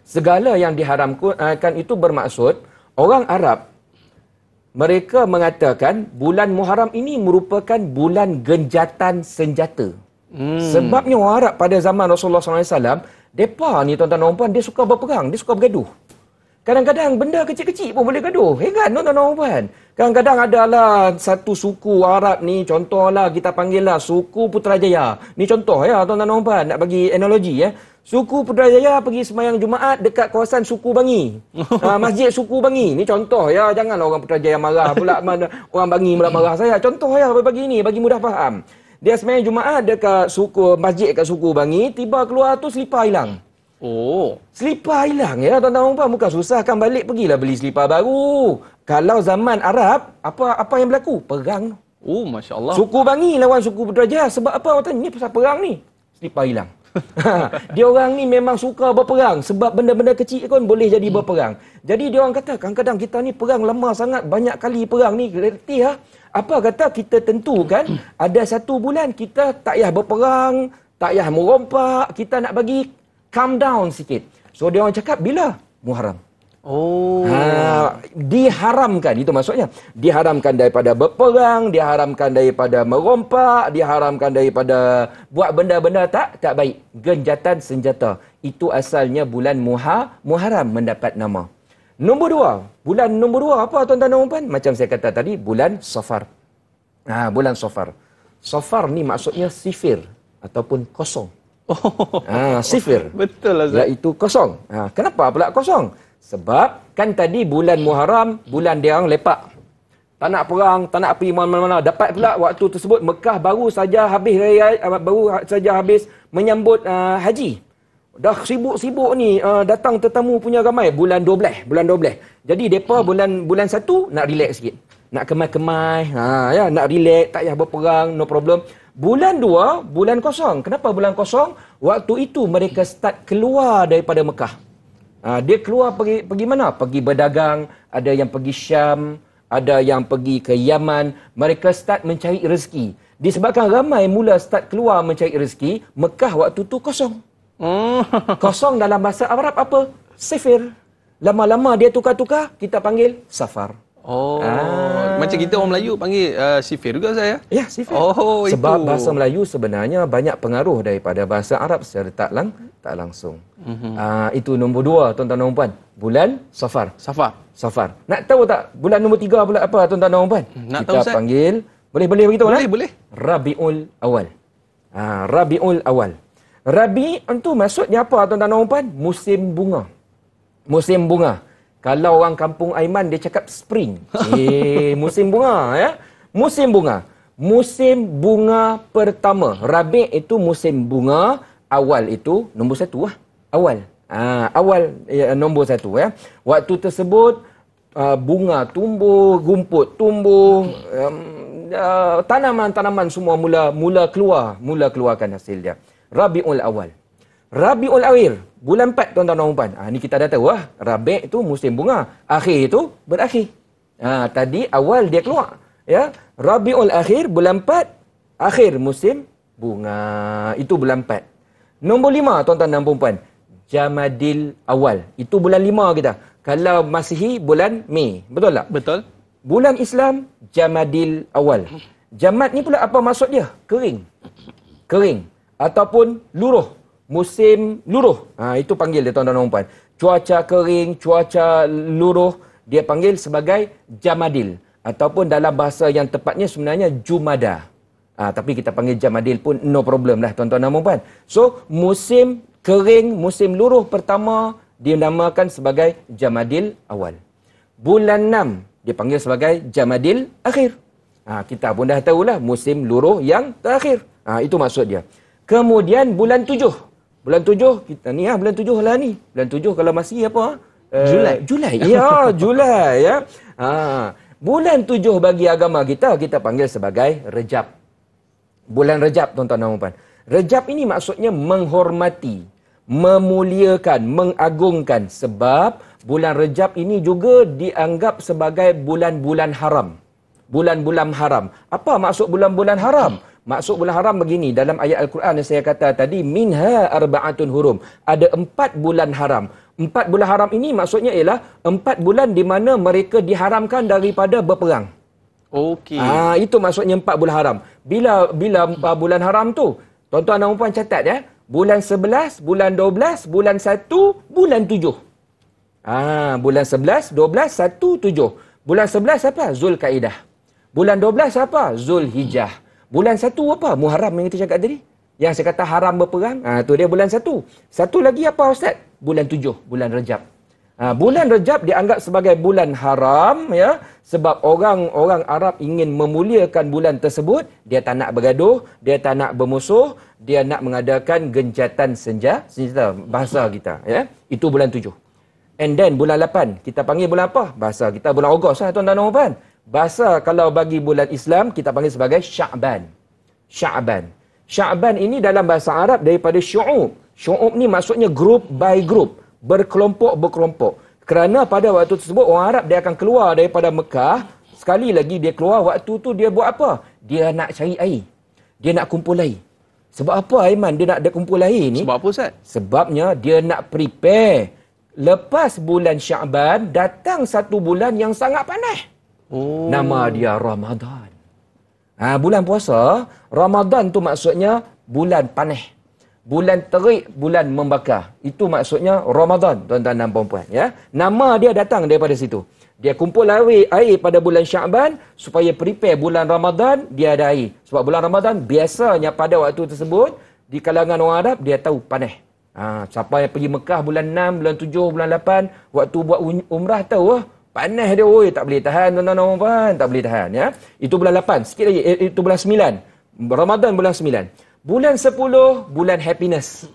Segala yang diharamkan itu bermaksud orang Arab mereka mengatakan bulan Muharram ini merupakan bulan genjatan senjata. Hmm. Sebabnya orang Arab pada zaman Rasulullah SAW, mereka ni tuan-tuan dan puan, dia suka berperang, dia suka bergaduh. Kadang-kadang benda kecil-kecil pun boleh gaduh. Hebat, no, no, no, puan. Kadang-kadang adalah satu suku Arab ni, contohlah kita panggil lah suku Putrajaya. Ni contoh ya, tuan-tuan dan puan, nak bagi analogi ya. Suku Putrajaya pergi semayang Jumaat dekat kawasan suku Bangi. Uh, masjid suku Bangi. Ni contoh ya, janganlah orang Putrajaya marah pula. Mana orang Bangi pula marah saya. Contoh ya, bagi ini, bagi mudah faham. Dia semayang Jumaat dekat suku, masjid dekat suku Bangi, tiba keluar tu selipar hilang. Oh. Selipar hilang ya tuan-tuan puan. Bukan susah kan balik pergilah beli selipar baru. Kalau zaman Arab, apa apa yang berlaku? Perang. Oh, Masya Allah. Suku Bangi lawan suku Berderaja. Sebab apa orang tanya? Ini pasal perang ni. Selipar hilang. Ha, dia orang ni memang suka berperang sebab benda-benda kecil pun boleh jadi hmm. berperang. Jadi dia orang kata kadang-kadang kita ni perang lama sangat banyak kali perang ni reti ha? Apa kata kita tentukan hmm. ada satu bulan kita tak payah berperang, tak payah merompak, kita nak bagi calm down sikit. So dia orang cakap bila Muharram. Oh. Ha, diharamkan itu maksudnya. Diharamkan daripada berperang, diharamkan daripada merompak, diharamkan daripada buat benda-benda tak tak baik. Genjatan senjata. Itu asalnya bulan Muha, Muharram mendapat nama. Nombor dua. Bulan nombor dua apa tuan-tuan dan puan? Macam saya kata tadi, bulan Safar. Ha, bulan Safar. Safar ni maksudnya sifir ataupun kosong. Oh. Ha, sifir. Betul lah. Iaitu kosong. Ha, kenapa pula kosong? Sebab kan tadi bulan Muharram, bulan dia orang lepak. Tak nak perang, tak nak pergi mana-mana. Dapat pula waktu tersebut Mekah baru saja habis raya, ah, baru saja habis menyambut uh, haji. Dah sibuk-sibuk ni uh, datang tetamu punya ramai bulan 12, bulan 12. Jadi depa bulan bulan 1 nak relax sikit. Nak kemai-kemai. Ha ya, nak relax, tak payah berperang, no problem. Bulan dua bulan kosong. Kenapa bulan kosong? Waktu itu mereka start keluar daripada Mekah. Ha, dia keluar pergi, pergi mana? Pergi berdagang, ada yang pergi Syam, ada yang pergi ke Yaman. Mereka start mencari rezeki. Disebabkan ramai mula start keluar mencari rezeki, Mekah waktu tu kosong. Hmm. Kosong dalam bahasa Arab apa? Sifir. Lama-lama dia tukar-tukar, kita panggil safar. Oh, ah. macam kita orang Melayu panggil uh, sifir juga saya. Ya, sifir. Oh, Sebab itu. bahasa Melayu sebenarnya banyak pengaruh daripada bahasa Arab secara tak, lang, tak langsung. Mm-hmm. Uh, itu nombor dua, tuan-tuan dan puan. Bulan Safar. Safar. Safar. Nak tahu tak bulan nombor tiga bulan apa, tuan-tuan dan puan? Nak kita tahu, Kita panggil, boleh-boleh beritahu boleh, lah. Boleh, boleh. Rabi'ul Awal. Uh, Rabi'ul Awal. Rabi' itu maksudnya apa, tuan-tuan dan puan? Musim bunga. Musim bunga. Kalau orang kampung Aiman dia cakap spring. Eh, musim bunga ya. Musim bunga. Musim bunga pertama. Rabi itu musim bunga awal itu nombor satu lah. Awal. Ah, awal eh, nombor satu ya. Waktu tersebut uh, bunga tumbuh, rumput tumbuh, um, ya, tanaman-tanaman um, uh, semua mula mula keluar, mula keluarkan hasil dia. Rabiul awal. Rabiul Awir, bulan 4 tuan-tuan dan puan. Ha, ah, ni kita dah tahu lah, Rabi' itu musim bunga. Akhir itu berakhir. Ha, tadi awal dia keluar. Ya, Rabiul Akhir, bulan 4, akhir musim bunga. Itu bulan 4. Nombor 5 tuan-tuan dan puan. Jamadil Awal. Itu bulan 5 kita. Kalau Masih bulan Mei. Betul tak? Betul. Bulan Islam, Jamadil Awal. Jamad ni pula apa maksud dia? Kering. Kering. Ataupun luruh musim luruh. Ha, itu panggil dia tuan-tuan dan puan. Cuaca kering, cuaca luruh, dia panggil sebagai jamadil. Ataupun dalam bahasa yang tepatnya sebenarnya jumada. Ha, tapi kita panggil jamadil pun no problem lah tuan-tuan dan puan. So, musim kering, musim luruh pertama dinamakan sebagai jamadil awal. Bulan enam, dia panggil sebagai jamadil akhir. Ha, kita pun dah tahulah musim luruh yang terakhir. Ha, itu maksud dia. Kemudian bulan tujuh, Bulan tujuh, kita ni lah, bulan tujuh lah ni. Bulan tujuh kalau masih apa? Uh, Julai. Julai. Ya, Julai. Ya. Ha. Bulan tujuh bagi agama kita, kita panggil sebagai Rejab. Bulan Rejab, tuan-tuan dan puan. Rejab ini maksudnya menghormati, memuliakan, mengagungkan. Sebab bulan Rejab ini juga dianggap sebagai bulan-bulan haram. Bulan-bulan haram. Apa maksud bulan-bulan haram? Maksud bulan haram begini dalam ayat Al-Quran yang saya kata tadi minha arbaatun hurum. Ada empat bulan haram. Empat bulan haram ini maksudnya ialah empat bulan di mana mereka diharamkan daripada berperang. Okey. Ah itu maksudnya empat bulan haram. Bila bila empat bulan haram tu? Tuan-tuan dan puan catat ya. Bulan 11, bulan 12, bulan 1, bulan 7. Ah bulan 11, 12, 1, 7. Bulan 11 apa? Zulkaidah. Bulan 12 apa? Zulhijjah. Hmm. Bulan satu apa? Muharram yang kita cakap tadi. Yang saya kata haram berperang, ha, tu dia bulan satu. Satu lagi apa Ustaz? Bulan tujuh, bulan Rejab. Ha, bulan Rejab dianggap sebagai bulan haram ya sebab orang-orang Arab ingin memuliakan bulan tersebut dia tak nak bergaduh dia tak nak bermusuh dia nak mengadakan genjatan senja senjata bahasa kita ya itu bulan tujuh. and then bulan lapan kita panggil bulan apa bahasa kita bulan Ogos lah tuan-tuan dan puan Bahasa kalau bagi bulan Islam kita panggil sebagai Sya'ban. Sya'ban. Sya'ban ini dalam bahasa Arab daripada syu'ub. Syu'ub ni maksudnya group by group, berkelompok berkelompok. Kerana pada waktu tersebut orang Arab dia akan keluar daripada Mekah, sekali lagi dia keluar waktu tu dia buat apa? Dia nak cari air. Dia nak kumpul air. Sebab apa Aiman dia nak dia kumpul air ni? Sebab apa Ustaz? Sebabnya dia nak prepare lepas bulan Syaban datang satu bulan yang sangat panas. Oh. Nama dia Ramadan. Ha, bulan puasa, Ramadan tu maksudnya bulan panah. Bulan terik, bulan membakar. Itu maksudnya Ramadan, tuan-tuan dan puan-puan. Ya? Nama dia datang daripada situ. Dia kumpul air, air pada bulan Syaban supaya prepare bulan Ramadan, dia ada air. Sebab bulan Ramadan biasanya pada waktu tersebut, di kalangan orang Arab, dia tahu panah. Ha, siapa yang pergi Mekah bulan 6, bulan 7, bulan 8, waktu buat um-, umrah tahu ah, Panas dia oi tak boleh tahan tuan-tuan dan puan tak boleh tahan ya. Itu bulan 8. Sikit lagi eh, itu bulan 9. Ramadan bulan 9. Bulan 10 bulan happiness.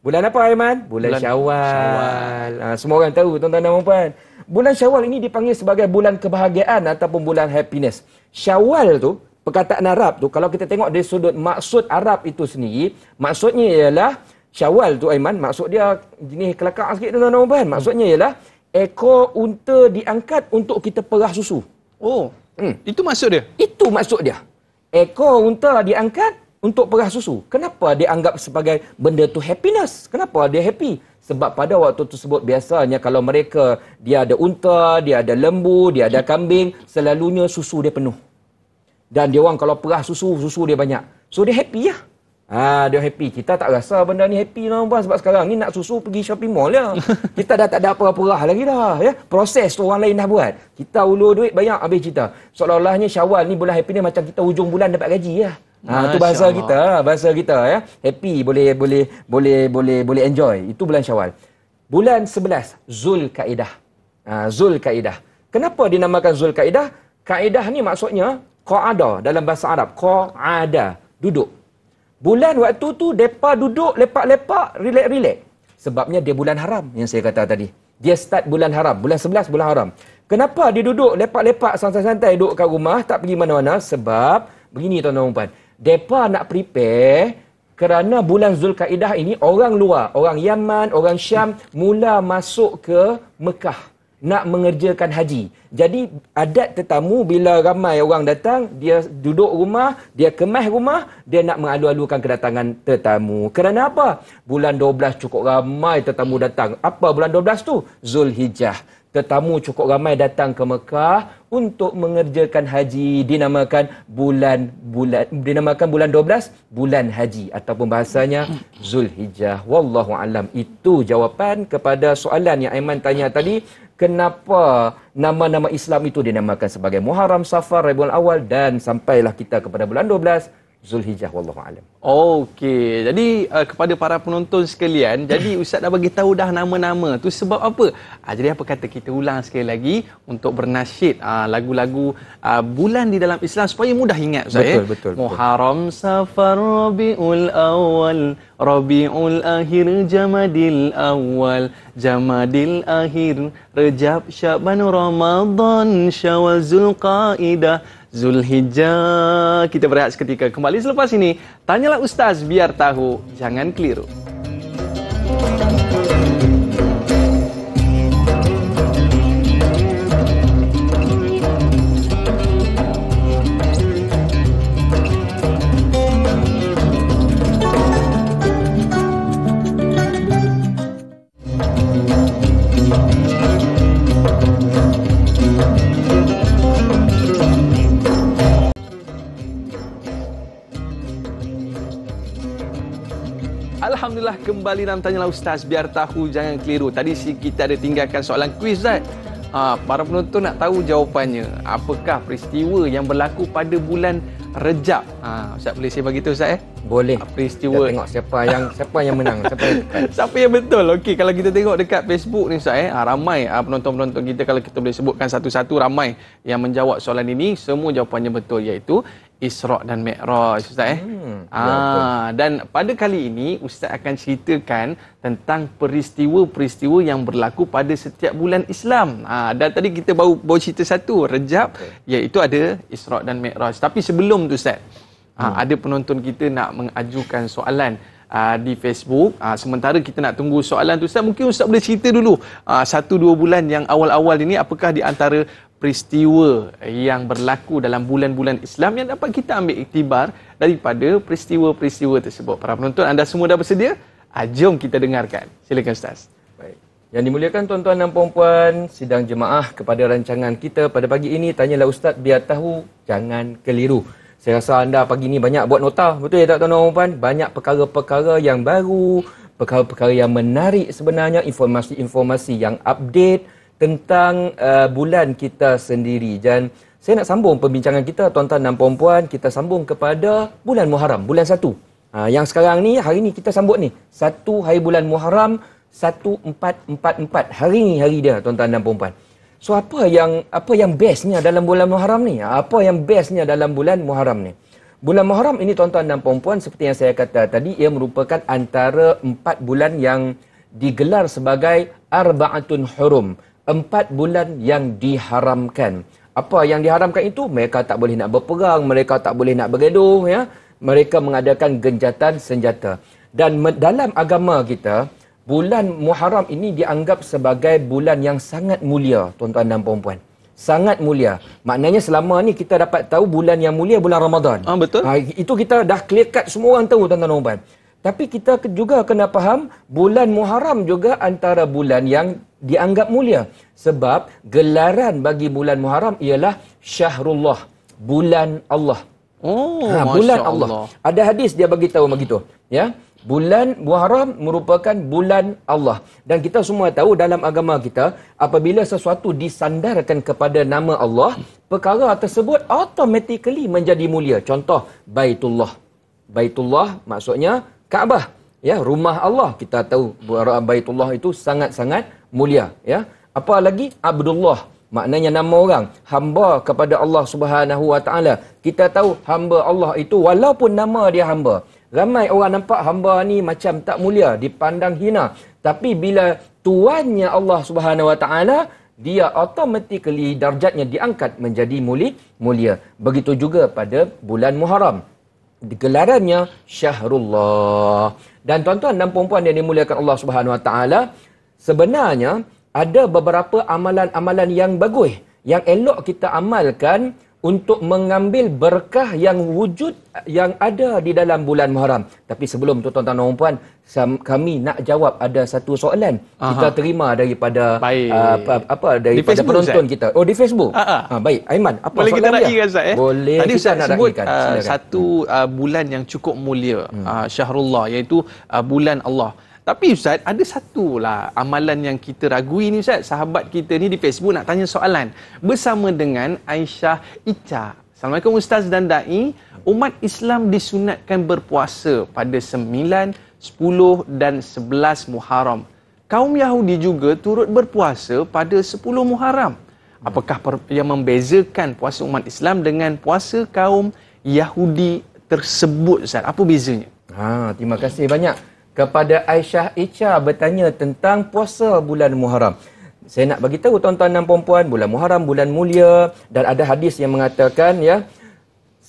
Bulan apa Aiman? Bulan, bulan Syawal. syawal. Ha, semua orang tahu tuan-tuan dan puan. Bulan Syawal ini dipanggil sebagai bulan kebahagiaan ataupun bulan happiness. Syawal tu perkataan Arab tu kalau kita tengok dari sudut maksud Arab itu sendiri, maksudnya ialah Syawal tu Aiman, maksud dia jenis kelakar sikit tuan-tuan dan Maksudnya ialah ekor unta diangkat untuk kita perah susu. Oh, hmm. itu maksud dia? Itu maksud dia. Ekor unta diangkat untuk perah susu. Kenapa dia anggap sebagai benda tu happiness? Kenapa dia happy? Sebab pada waktu tersebut biasanya kalau mereka dia ada unta, dia ada lembu, dia ada kambing, selalunya susu dia penuh. Dan dia orang kalau perah susu, susu dia banyak. So dia happy lah. Ya? Ha, dia happy. Kita tak rasa benda ni happy lah, bang. Sebab sekarang ni nak susu pergi shopping mall ya. Kita dah tak ada apa-apa lah lagi dah. Ya? Proses tu orang lain dah buat. Kita ulur duit banyak habis cerita. Seolah-olahnya syawal ni bulan happy ni macam kita hujung bulan dapat gaji ya. Ha, ah, itu bahasa Allah. kita, ah, bahasa kita ya. Happy boleh boleh boleh boleh boleh enjoy. Itu bulan syawal. Bulan sebelas Zul Kaedah. Ha, Zul Kaedah. Kenapa dinamakan Zul Kaedah? Kaedah ni maksudnya Qa'ada dalam bahasa Arab. Qa'ada. Duduk. Bulan waktu tu depa duduk lepak-lepak, relax-relax. Sebabnya dia bulan haram yang saya kata tadi. Dia start bulan haram, bulan 11 bulan haram. Kenapa dia duduk lepak-lepak santai-santai duduk kat rumah, tak pergi mana-mana? Sebab begini tuan-tuan puan. Depa nak prepare kerana bulan Zulkaidah ini orang luar, orang Yaman, orang Syam mula masuk ke Mekah nak mengerjakan haji. Jadi adat tetamu bila ramai orang datang, dia duduk rumah, dia kemas rumah, dia nak mengalu-alukan kedatangan tetamu. Kerana apa? Bulan 12 cukup ramai tetamu datang. Apa bulan 12 tu? Zulhijjah. Tetamu cukup ramai datang ke Mekah untuk mengerjakan haji dinamakan bulan bulan dinamakan bulan 12 bulan haji ataupun bahasanya Zulhijjah. Wallahu alam. Itu jawapan kepada soalan yang Aiman tanya tadi kenapa nama-nama Islam itu dinamakan sebagai Muharram, Safar, Rabiul Awal dan sampailah kita kepada bulan 12 Zulhijjah wallahu alam. Okey. Jadi uh, kepada para penonton sekalian, jadi ustaz dah bagi tahu dah nama-nama tu sebab apa? Uh, jadi apa kata kita ulang sekali lagi untuk bernasyid uh, ah, lagu-lagu uh, bulan di dalam Islam supaya mudah ingat ustaz. Betul, eh? betul, betul. Muharram, Safar, Rabiul Awal, Rabiul Akhir, Jamadil Awal, Jamadil Akhir, Rejab, Syaban, Ramadan, Syawal, Zulqaidah. Zulhijjah. Kita berehat seketika. Kembali selepas ini, tanyalah ustaz biar tahu, jangan keliru. Alhamdulillah kembali dan tanyalah Ustaz biar tahu jangan keliru. Tadi si kita ada tinggalkan soalan kuis Zat. Ha, para penonton nak tahu jawapannya. Apakah peristiwa yang berlaku pada bulan Rejab? Ha, Ustaz boleh saya bagi tahu Ustaz eh? Boleh. Ha, peristiwa. Kita tengok siapa yang siapa yang menang. siapa, yang... siapa yang betul? Okey, kalau kita tengok dekat Facebook ni Ustaz eh, ha, ramai ha, penonton-penonton kita kalau kita boleh sebutkan satu-satu ramai yang menjawab soalan ini, semua jawapannya betul iaitu Isra' dan Mi'raj Ustaz eh hmm, ya, ah, Dan pada kali ini Ustaz akan ceritakan Tentang peristiwa-peristiwa yang berlaku pada setiap bulan Islam ah, Dan tadi kita baru, baru cerita satu Rejab okay. Iaitu ada Isra' dan Mi'raj Tapi sebelum tu Ustaz ah, hmm. ah, Ada penonton kita nak mengajukan soalan Uh, di Facebook. Uh, sementara kita nak tunggu soalan tu Ustaz, mungkin Ustaz boleh cerita dulu uh, satu dua bulan yang awal-awal ini apakah di antara peristiwa yang berlaku dalam bulan-bulan Islam yang dapat kita ambil iktibar daripada peristiwa-peristiwa tersebut. Para penonton, anda semua dah bersedia? Ah, jom kita dengarkan. Silakan Ustaz. Baik. Yang dimuliakan tuan-tuan dan puan-puan, sidang jemaah kepada rancangan kita pada pagi ini, tanyalah Ustaz biar tahu, jangan keliru. Saya rasa anda pagi ini banyak buat nota, betul ya tuan-tuan dan puan-puan? Banyak perkara-perkara yang baru, perkara-perkara yang menarik sebenarnya, informasi-informasi yang update, tentang uh, bulan kita sendiri dan saya nak sambung perbincangan kita tuan-tuan dan puan-puan kita sambung kepada bulan Muharram bulan 1 uh, ah, yang sekarang ni hari ni kita sambut ni satu hari bulan Muharram 1444 hari ni hari dia tuan-tuan dan puan-puan so apa yang apa yang bestnya dalam bulan Muharram ni apa yang bestnya dalam bulan Muharram ni bulan Muharram ini tuan-tuan dan puan-puan seperti yang saya kata tadi ia merupakan antara empat bulan yang digelar sebagai Arba'atun Hurum empat bulan yang diharamkan. Apa yang diharamkan itu? Mereka tak boleh nak berperang, mereka tak boleh nak bergaduh, ya. Mereka mengadakan genjatan senjata. Dan dalam agama kita, bulan Muharram ini dianggap sebagai bulan yang sangat mulia, tuan-tuan dan puan-puan. Sangat mulia. Maknanya selama ni kita dapat tahu bulan yang mulia bulan Ramadan. Ah, betul. Ha, itu kita dah clear cut semua orang tahu, tuan-tuan dan puan-puan. Tapi kita juga kena faham, bulan Muharram juga antara bulan yang dianggap mulia sebab gelaran bagi bulan Muharram ialah Syahrullah, bulan Allah. Oh, ha, bulan Allah. Allah. Ada hadis dia bagi tahu begitu, ya. Bulan Muharram merupakan bulan Allah dan kita semua tahu dalam agama kita apabila sesuatu disandarkan kepada nama Allah, perkara tersebut automatically menjadi mulia. Contoh Baitullah. Baitullah maksudnya Kaabah, ya, rumah Allah. Kita tahu Baitullah itu sangat-sangat mulia ya apa lagi Abdullah maknanya nama orang hamba kepada Allah Subhanahu Wa Taala kita tahu hamba Allah itu walaupun nama dia hamba ramai orang nampak hamba ni macam tak mulia dipandang hina tapi bila tuannya Allah Subhanahu Wa Taala dia automatically darjatnya diangkat menjadi muli, mulia. Begitu juga pada bulan Muharram. Gelarannya Syahrullah. Dan tuan-tuan dan puan-puan yang dimuliakan Allah Subhanahu Wa Taala, sebenarnya ada beberapa amalan-amalan yang bagus yang elok kita amalkan untuk mengambil berkah yang wujud yang ada di dalam bulan Muharram. Tapi sebelum tu tuan-tuan dan puan, kami nak jawab ada satu soalan. Aha. Kita terima daripada Uh, apa, apa daripada penonton kita. Oh di Facebook. Ha, baik. Aiman, apa Boleh soalan kita raikan Ustaz eh? Boleh. Tadi Ustaz sebut uh, satu hmm. uh, bulan yang cukup mulia, hmm. uh, Syahrullah iaitu uh, bulan Allah. Tapi Ustaz, ada satu lah amalan yang kita ragui ni Ustaz. Sahabat kita ni di Facebook nak tanya soalan. Bersama dengan Aisyah Ica. Assalamualaikum Ustaz dan Da'i. Umat Islam disunatkan berpuasa pada 9, 10 dan 11 Muharram. Kaum Yahudi juga turut berpuasa pada 10 Muharram. Apakah yang membezakan puasa umat Islam dengan puasa kaum Yahudi tersebut Ustaz? Apa bezanya? Ha, terima kasih banyak kepada Aisyah Icha bertanya tentang puasa bulan Muharram. Saya nak bagi tahu tuan-tuan dan puan-puan, bulan Muharram bulan mulia dan ada hadis yang mengatakan ya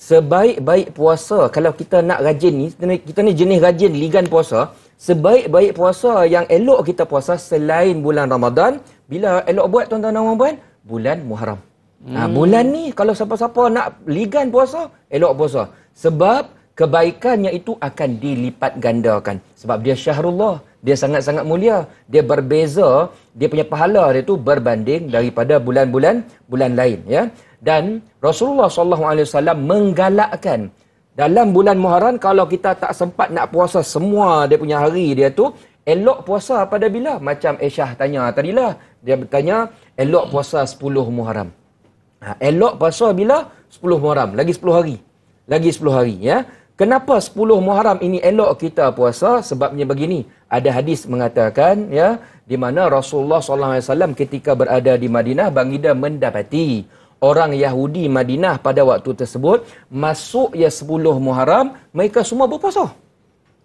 sebaik-baik puasa kalau kita nak rajin ni kita ni jenis rajin ligan puasa, sebaik-baik puasa yang elok kita puasa selain bulan Ramadan, bila elok buat tuan-tuan dan puan-puan? Bulan Muharram. Ha, hmm. Ha, bulan ni kalau siapa-siapa nak ligan puasa, elok puasa. Sebab kebaikannya itu akan dilipat gandakan sebab dia syahrullah dia sangat-sangat mulia dia berbeza dia punya pahala dia tu berbanding daripada bulan-bulan bulan lain ya dan Rasulullah sallallahu alaihi wasallam menggalakkan dalam bulan Muharram kalau kita tak sempat nak puasa semua dia punya hari dia tu elok puasa pada bila macam Aisyah tanya tadi lah dia bertanya elok puasa 10 Muharram ha, elok puasa bila 10 Muharram lagi 10 hari lagi 10 hari ya Kenapa 10 Muharram ini elok kita puasa? Sebabnya begini. Ada hadis mengatakan ya di mana Rasulullah sallallahu alaihi wasallam ketika berada di Madinah bangida mendapati orang Yahudi Madinah pada waktu tersebut masuk ya 10 Muharram mereka semua berpuasa.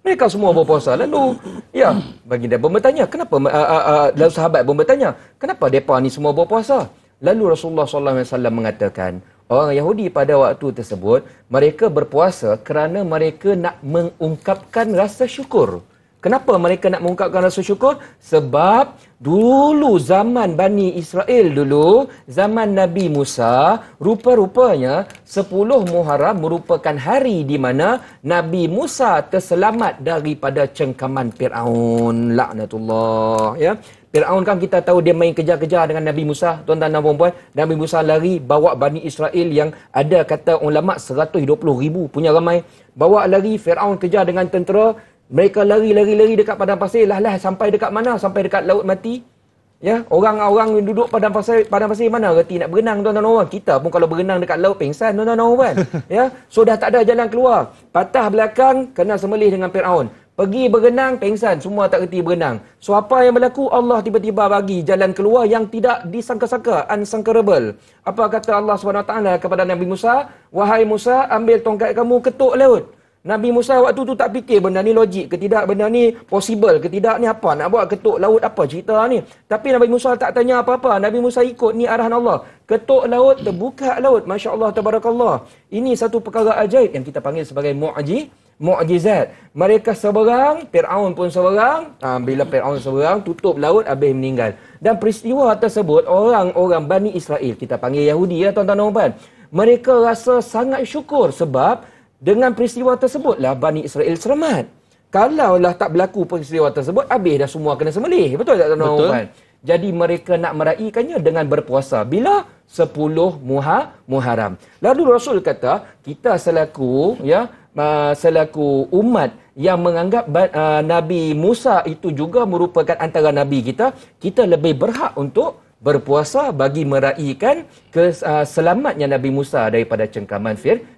Mereka semua berpuasa. Lalu ya bangida pun bertanya, kenapa uh, uh, uh, lalu sahabat pun bertanya, kenapa depa ni semua berpuasa? Lalu Rasulullah sallallahu alaihi wasallam mengatakan, orang Yahudi pada waktu tersebut, mereka berpuasa kerana mereka nak mengungkapkan rasa syukur. Kenapa mereka nak mengungkapkan rasa syukur? Sebab dulu zaman Bani Israel dulu, zaman Nabi Musa, rupa-rupanya 10 Muharram merupakan hari di mana Nabi Musa terselamat daripada cengkaman Fir'aun. Laknatullah. Ya. Fir'aun kan kita tahu dia main kejar-kejar dengan Nabi Musa, tuan-tuan dan puan-puan. Nabi Musa lari bawa Bani Israel yang ada kata ulama' 120 ribu punya ramai. Bawa lari Fir'aun kejar dengan tentera, mereka lari-lari-lari dekat padang pasir, lah-lah sampai dekat mana? Sampai dekat laut mati. Ya, orang-orang yang duduk padang pasir, padang pasir mana reti nak berenang tuan-tuan orang? Kita pun kalau berenang dekat laut pingsan tuan-tuan orang. Kan? Ya, so tak ada jalan keluar. Patah belakang kena semelih dengan Firaun. Pergi berenang, pingsan, Semua tak kerti berenang. So, apa yang berlaku? Allah tiba-tiba bagi jalan keluar yang tidak disangka-sangka. Unsankarable. Apa kata Allah SWT kepada Nabi Musa? Wahai Musa, ambil tongkat kamu, ketuk laut. Nabi Musa waktu tu tak fikir benda ni logik ke tidak, benda ni possible ke tidak, ni apa nak buat, ketuk laut apa cerita ni. Tapi Nabi Musa tak tanya apa-apa, Nabi Musa ikut ni arahan Allah. Ketuk laut, terbuka laut, Masya Allah, Tabarakallah. Ini satu perkara ajaib yang kita panggil sebagai mu'ajib. Mu'ajizat. Mereka seberang, Fir'aun pun seberang. Ha, bila Fir'aun seberang, tutup laut, habis meninggal. Dan peristiwa tersebut, orang-orang Bani Israel, kita panggil Yahudi ya tuan-tuan dan Mereka rasa sangat syukur sebab dengan peristiwa tersebutlah Bani Israel selamat. Kalaulah tak berlaku peristiwa tersebut, habis dah semua kena semelih. Betul tak Tuan Umar? Jadi mereka nak meraihkannya dengan berpuasa. Bila? sepuluh muha, Muharam. Lalu Rasul kata, kita selaku ya selaku umat yang menganggap ah, Nabi Musa itu juga merupakan antara Nabi kita, kita lebih berhak untuk berpuasa bagi meraihkan keselamatnya uh, Nabi Musa daripada cengkaman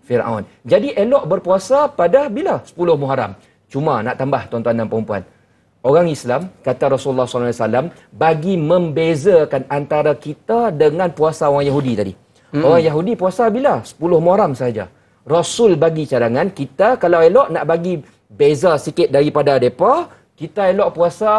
Fir'aun. Jadi elok berpuasa pada bila? 10 Muharram. Cuma nak tambah tuan-tuan dan perempuan. Orang Islam, kata Rasulullah SAW, bagi membezakan antara kita dengan puasa orang Yahudi tadi. hmm Orang Yahudi puasa bila? 10 Muharram saja. Rasul bagi cadangan, kita kalau elok nak bagi beza sikit daripada mereka, kita elok puasa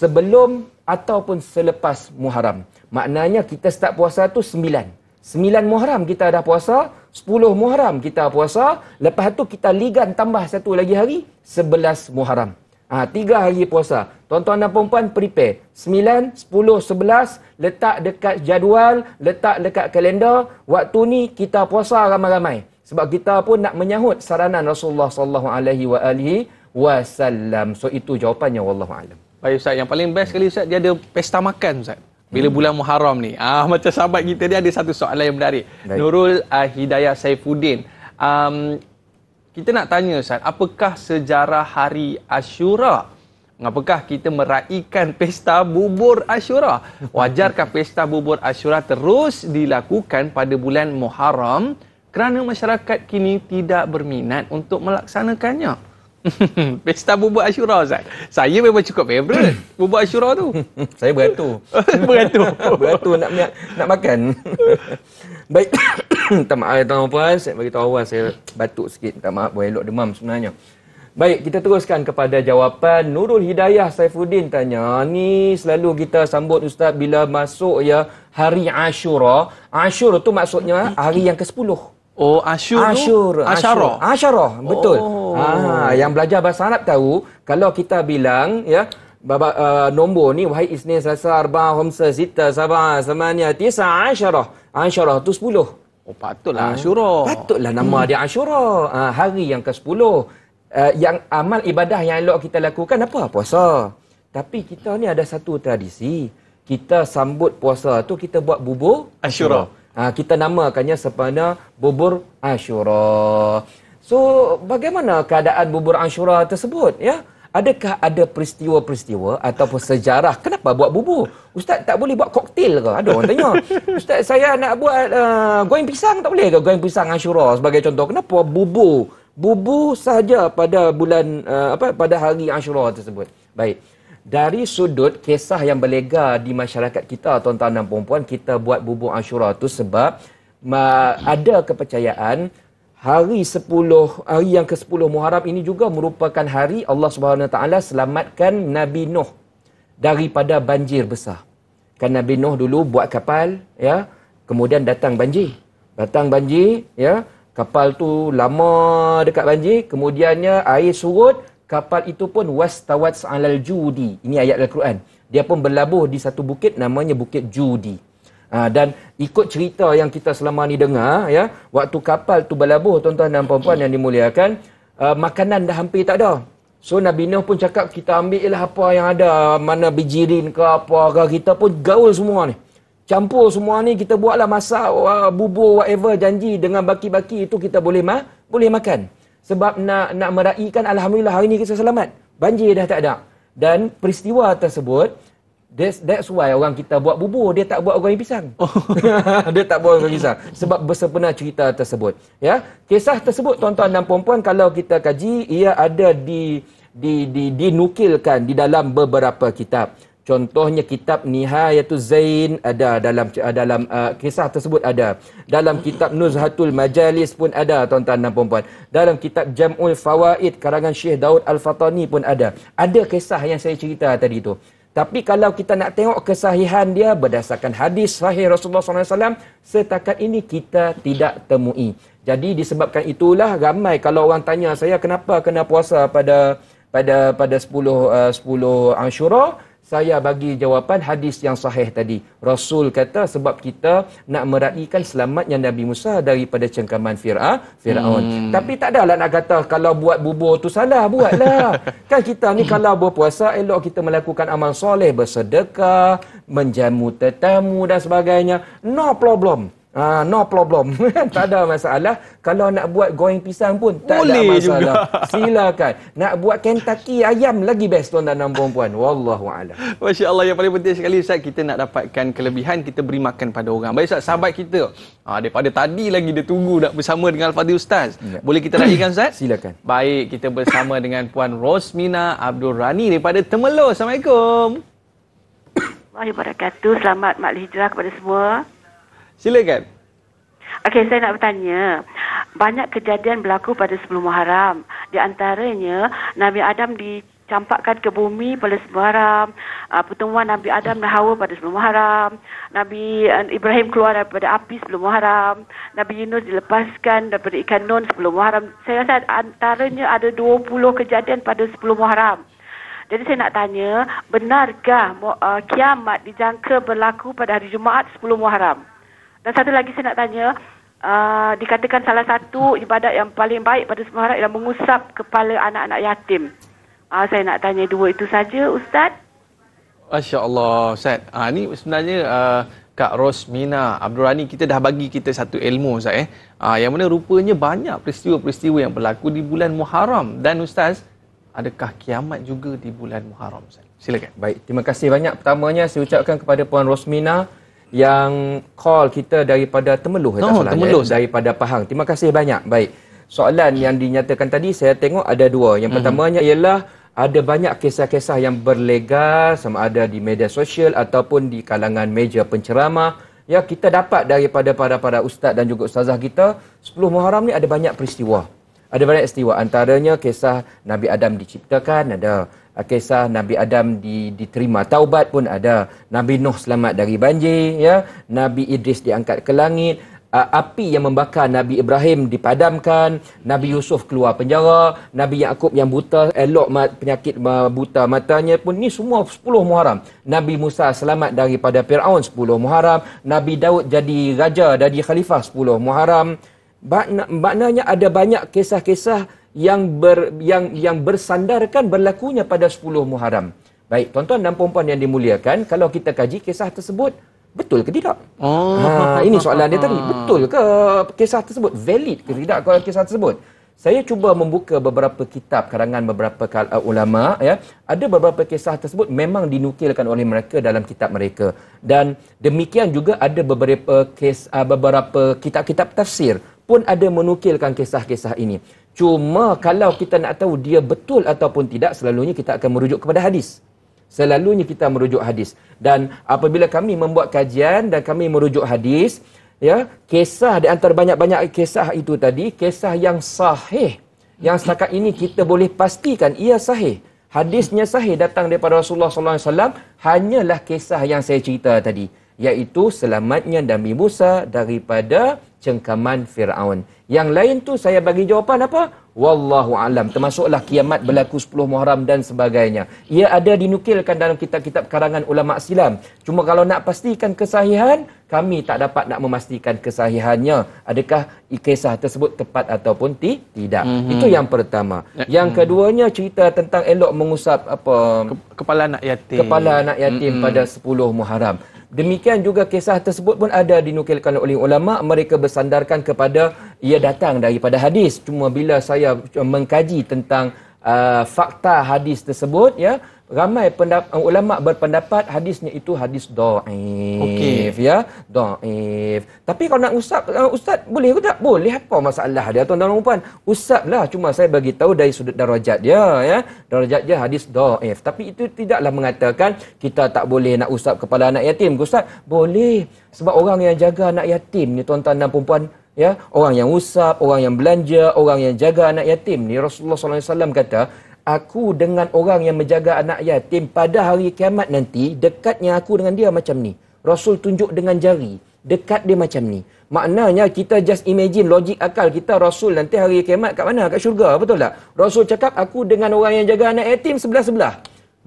sebelum ataupun selepas Muharram. Maknanya kita start puasa tu sembilan, sembilan Muharram kita dah puasa, sepuluh Muharram kita puasa, lepas tu kita ligan tambah satu lagi hari, sebelas Muharram. Ah ha, 3 hari puasa. Tuan-tuan dan puan-puan prepare. 9, 10, 11 letak dekat jadual, letak dekat kalender. Waktu ni kita puasa ramai-ramai. Sebab kita pun nak menyahut saranan Rasulullah sallallahu alaihi wasallam. So itu jawapannya wallahu alam. Baik Ustaz, yang paling best sekali Ustaz, dia ada pesta makan Ustaz. Bila hmm. bulan Muharram ni. Ah macam sahabat kita dia ada satu soalan yang menarik. Baik. Nurul uh, ah, Hidayah Saifuddin. Um kita nak tanya Ustaz, apakah sejarah hari Ashura? Mengapakah kita meraihkan pesta bubur Ashura? Wajarkah pesta bubur Ashura terus dilakukan pada bulan Muharram kerana masyarakat kini tidak berminat untuk melaksanakannya? Pesta bubur Ashura Ustaz. Saya memang cukup favorite bubur Ashura tu. saya beratur. beratur. beratur nak nak, nak makan. Baik. Minta maaf tuan-tuan, saya bagi tahu awal saya batuk sikit. Minta maaf boleh elok demam sebenarnya. Baik, kita teruskan kepada jawapan Nurul Hidayah Saifuddin tanya. Ni selalu kita sambut Ustaz bila masuk ya hari Ashura. Ashura tu maksudnya hari yang ke-10. Oh Ashur Ashur Asharah Asharah betul oh. ha yang belajar bahasa Arab tahu kalau kita bilang ya bab uh, nombor ni wahai Isnin Selasa Arba'a Khamsa Sita Sab'a Samaniyah Tisa Asharah Asharah tu sepuluh. oh patutlah ha. Ashura patutlah nama hmm. dia Ashura ha, hari yang ke sepuluh, uh, yang amal ibadah yang elok kita lakukan apa puasa tapi kita ni ada satu tradisi kita sambut puasa tu kita buat bubur Ashura, Ha, kita namakannya sepana bubur Ashura. So bagaimana keadaan bubur Ashura tersebut ya? Adakah ada peristiwa-peristiwa ataupun sejarah kenapa buat bubur? Ustaz tak boleh buat koktel ke? Ada orang tanya. Ustaz saya nak buat uh, goreng pisang tak boleh ke goreng pisang Ashura sebagai contoh kenapa bubur? Bubur saja pada bulan uh, apa pada hari Ashura tersebut. Baik dari sudut kisah yang berlega di masyarakat kita tuan-tuan dan puan-puan kita buat bubur Ashura tu sebab uh, ada kepercayaan hari 10 hari yang ke-10 Muharram ini juga merupakan hari Allah Subhanahu Wa taala selamatkan Nabi Nuh daripada banjir besar. Kan Nabi Nuh dulu buat kapal ya, kemudian datang banjir. Datang banjir ya, kapal tu lama dekat banjir, kemudiannya air surut, kapal itu pun was wastawats alal judi. Ini ayat Al-Quran. Dia pun berlabuh di satu bukit namanya Bukit Judi. Ha, dan ikut cerita yang kita selama ni dengar, ya, waktu kapal tu berlabuh, tuan-tuan dan puan yang dimuliakan, uh, makanan dah hampir tak ada. So Nabi Nuh pun cakap kita ambil lah apa yang ada, mana bijirin ke apa ke, kita pun gaul semua ni. Campur semua ni kita buatlah masak, ah, bubur, whatever, janji dengan baki-baki itu kita boleh ma boleh makan sebab nak nak meraihkan alhamdulillah hari ini kita selamat. Banjir dah tak ada. Dan peristiwa tersebut That's, that's why orang kita buat bubur dia tak buat goreng pisang. Oh. dia tak buat goreng pisang sebab bersempena cerita tersebut. Ya. Kisah tersebut tuan-tuan dan puan-puan kalau kita kaji ia ada di di di dinukilkan di dalam beberapa kitab. Contohnya kitab Nihayatul Zain ada dalam dalam uh, kisah tersebut ada. Dalam kitab Nuzhatul Majalis pun ada tuan-tuan dan puan-puan. Dalam kitab Jam'ul Fawaid karangan Syekh Daud Al-Fatani pun ada. Ada kisah yang saya cerita tadi tu. Tapi kalau kita nak tengok kesahihan dia berdasarkan hadis sahih Rasulullah SAW, setakat ini kita tidak temui. Jadi disebabkan itulah ramai kalau orang tanya saya kenapa kena puasa pada pada pada 10 uh, 10 Ashura, saya bagi jawapan hadis yang sahih tadi. Rasul kata sebab kita nak meraihkan selamatnya Nabi Musa daripada cengkaman Fir'a, Fir'aun. Hmm. Tapi tak adalah nak kata kalau buat bubur tu salah, buatlah. kan kita ni kalau berpuasa, elok kita melakukan amal soleh, bersedekah, menjamu tetamu dan sebagainya. No problem. Ah, no problem. tak ada masalah. Kalau nak buat goreng pisang pun tak Boleh ada masalah. Juga. Silakan. Nak buat Kentucky ayam lagi best tuan dan puan. Wallahu a'lam. Masya-Allah yang paling penting sekali Ustaz kita nak dapatkan kelebihan kita beri makan pada orang. Baik Ustaz sahabat kita. Ah, daripada tadi lagi dia tunggu nak bersama dengan Al-Fadhil Ustaz. Ya. Boleh kita raikan Ustaz? Silakan. Baik, kita bersama dengan Puan Rosmina Abdul Rani daripada Temeloh. Assalamualaikum. Wahai barakatuh. Selamat Mak Hijrah kepada semua. Silakan. Okey, saya nak bertanya. Banyak kejadian berlaku pada sebelum Muharram. Di antaranya, Nabi Adam di campakkan ke bumi pada sebelum haram. Uh, ah, pertemuan Nabi Adam dan Hawa pada sebelum haram. Nabi uh, Ibrahim keluar daripada api sebelum haram. Nabi Yunus dilepaskan daripada ikan nun sebelum haram. Saya rasa antaranya ada 20 kejadian pada sebelum haram. Jadi saya nak tanya, benarkah uh, kiamat dijangka berlaku pada hari Jumaat sebelum haram? Dan satu lagi saya nak tanya, Uh, dikatakan salah satu ibadat yang paling baik pada semua orang ialah mengusap kepala anak-anak yatim. Uh, saya nak tanya dua itu saja, Ustaz. Masya Allah, Ustaz. Ha, ah, ini sebenarnya uh, Kak Rosmina Abdul Rani, kita dah bagi kita satu ilmu, Ustaz. Eh. Uh, yang mana rupanya banyak peristiwa-peristiwa yang berlaku di bulan Muharram. Dan Ustaz, adakah kiamat juga di bulan Muharram, Ustaz? Silakan. Baik, terima kasih banyak. Pertamanya, saya ucapkan kepada Puan Rosmina yang call kita daripada Temeluh no, oh, salah, ya. Temeluh ya? daripada Pahang. Terima kasih banyak. Baik. Soalan yang dinyatakan tadi saya tengok ada dua. Yang mm-hmm. pertamanya ialah ada banyak kisah-kisah yang berlegar sama ada di media sosial ataupun di kalangan meja penceramah. Ya, kita dapat daripada para-para ustaz dan juga ustazah kita, 10 Muharram ni ada banyak peristiwa. Ada banyak peristiwa antaranya kisah Nabi Adam diciptakan, ada Ah, kisah Nabi Adam di, diterima taubat pun ada. Nabi Nuh selamat dari banjir, ya. Nabi Idris diangkat ke langit. Uh, api yang membakar Nabi Ibrahim dipadamkan, Nabi Yusuf keluar penjara, Nabi Yakub yang buta elok mat, penyakit uh, buta matanya pun ni semua 10 Muharram. Nabi Musa selamat daripada Firaun 10 Muharram, Nabi Daud jadi raja jadi khalifah 10 Muharram. Maknanya ada banyak kisah-kisah yang ber, yang yang bersandarkan berlakunya pada 10 Muharram. Baik, tuan-tuan dan puan-puan yang dimuliakan, kalau kita kaji kisah tersebut, betul ke tidak? Oh. Ha, ini soalan dia tadi. Betul ke kisah tersebut? Valid ke tidak kalau kisah tersebut? Saya cuba membuka beberapa kitab karangan beberapa uh, ulama ya. Ada beberapa kisah tersebut memang dinukilkan oleh mereka dalam kitab mereka. Dan demikian juga ada beberapa kes uh, beberapa kitab-kitab tafsir pun ada menukilkan kisah-kisah ini. Cuma kalau kita nak tahu dia betul ataupun tidak, selalunya kita akan merujuk kepada hadis. Selalunya kita merujuk hadis. Dan apabila kami membuat kajian dan kami merujuk hadis, ya, kisah di antara banyak-banyak kisah itu tadi, kisah yang sahih, yang setakat ini kita boleh pastikan ia sahih. Hadisnya sahih datang daripada Rasulullah SAW, hanyalah kisah yang saya cerita tadi iaitu selamatnya Nabi Musa daripada cengkaman Firaun. Yang lain tu saya bagi jawapan apa? Wallahu alam. Termasuklah kiamat berlaku 10 Muharram dan sebagainya. Ia ada dinukilkan dalam kitab-kitab karangan ulama silam. Cuma kalau nak pastikan kesahihan, kami tak dapat nak memastikan kesahihannya. Adakah kisah tersebut tepat ataupun ti? tidak? Mm-hmm. Itu yang pertama. Ya. Yang mhm. keduanya cerita tentang elok mengusap apa kepala anak yatim. Kepala anak yatim mm-hmm. pada 10 Muharram. Demikian juga kisah tersebut pun ada dinukilkan oleh ulama. Mereka bersandarkan kepada ia datang daripada hadis. Cuma bila saya mengkaji tentang uh, fakta hadis tersebut, ya, ramai pendapat, uh, ulama berpendapat hadisnya itu hadis daif okay. ya daif tapi kalau nak usap uh, ustaz boleh ke tak boleh apa masalah dia tuan-tuan dan puan usaplah cuma saya bagi tahu dari sudut darajat dia ya darajat dia hadis daif tapi itu tidaklah mengatakan kita tak boleh nak usap kepala anak yatim ustaz boleh sebab orang yang jaga anak yatim ni tuan-tuan dan puan ya orang yang usap orang yang belanja orang yang jaga anak yatim ni Rasulullah SAW kata aku dengan orang yang menjaga anak yatim pada hari kiamat nanti dekatnya aku dengan dia macam ni rasul tunjuk dengan jari dekat dia macam ni maknanya kita just imagine logik akal kita rasul nanti hari kiamat kat mana kat syurga betul tak rasul cakap aku dengan orang yang jaga anak yatim sebelah-sebelah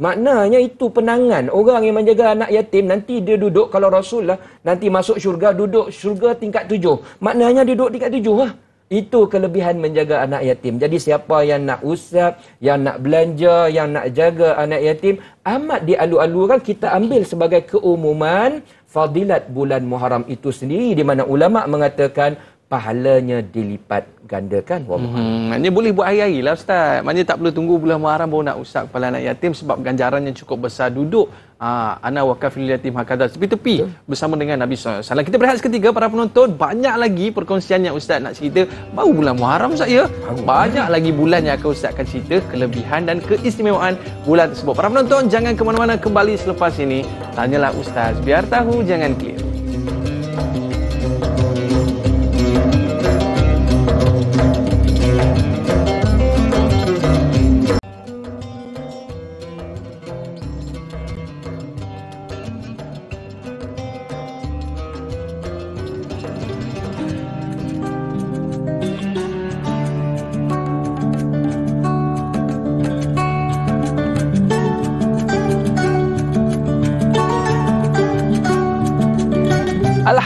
maknanya itu penangan orang yang menjaga anak yatim nanti dia duduk kalau rasul lah nanti masuk syurga duduk syurga tingkat tujuh maknanya dia duduk tingkat tujuh lah itu kelebihan menjaga anak yatim. Jadi siapa yang nak usap, yang nak belanja, yang nak jaga anak yatim, amat dialu-alukan kita ambil sebagai keumuman fadilat bulan Muharram itu sendiri di mana ulama mengatakan pahalanya dilipat gandakan wallahu hmm, maknanya boleh buat hari-hari lah ustaz maknanya tak perlu tunggu bulan Muharram baru nak usap kepala anak yatim sebab ganjaran yang cukup besar duduk aa, ah, ana wakafil yatim hakadah tapi tepi bersama dengan Nabi SAW kita berehat seketika para penonton banyak lagi perkongsian yang ustaz nak cerita baru bulan Muharram ustaz ya banyak lagi bulan yang akan ustaz akan cerita kelebihan dan keistimewaan bulan tersebut para penonton jangan ke mana-mana kembali selepas ini tanyalah ustaz biar tahu jangan clear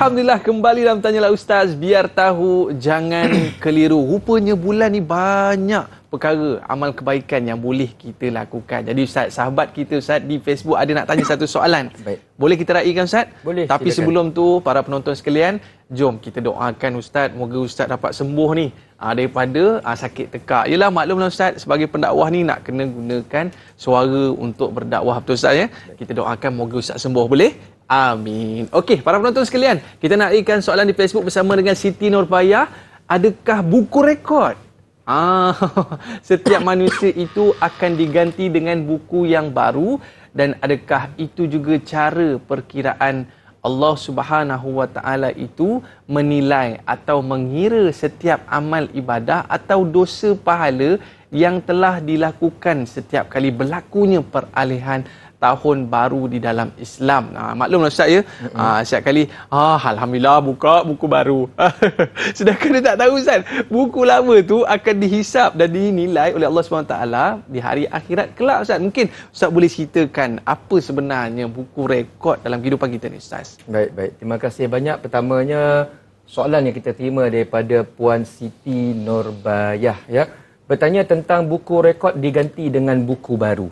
Alhamdulillah kembali dalam tanyalah ustaz biar tahu jangan keliru. Rupanya bulan ni banyak perkara amal kebaikan yang boleh kita lakukan. Jadi ustaz sahabat kita ustaz di Facebook ada nak tanya satu soalan. Baik. Boleh kita raikan ustaz? Boleh. Tapi silakan. sebelum tu para penonton sekalian, jom kita doakan ustaz moga ustaz dapat sembuh ni ha, daripada ha, sakit tekak. Yalah maklumlah ustaz sebagai pendakwah ni nak kena gunakan suara untuk berdakwah betul ustaz ya. Baik. Kita doakan moga ustaz sembuh boleh? Amin. Okey, para penonton sekalian, kita nak ikan soalan di Facebook bersama dengan Siti Nurbaya. Adakah buku rekod? Ah, setiap manusia itu akan diganti dengan buku yang baru dan adakah itu juga cara perkiraan Allah Subhanahu Wa Taala itu menilai atau mengira setiap amal ibadah atau dosa pahala yang telah dilakukan setiap kali berlakunya peralihan tahun baru di dalam Islam. Ha, maklumlah Ustaz ya, mm-hmm. ha, setiap kali, ah, Alhamdulillah buka buku baru. Sedangkan dia tak tahu Ustaz, buku lama tu akan dihisap dan dinilai oleh Allah SWT di hari akhirat kelak Ustaz. Mungkin Ustaz boleh ceritakan apa sebenarnya buku rekod dalam kehidupan kita ni Ustaz. Baik, baik. Terima kasih banyak. Pertamanya, soalan yang kita terima daripada Puan Siti Norbayah. Ya. Bertanya tentang buku rekod diganti dengan buku baru.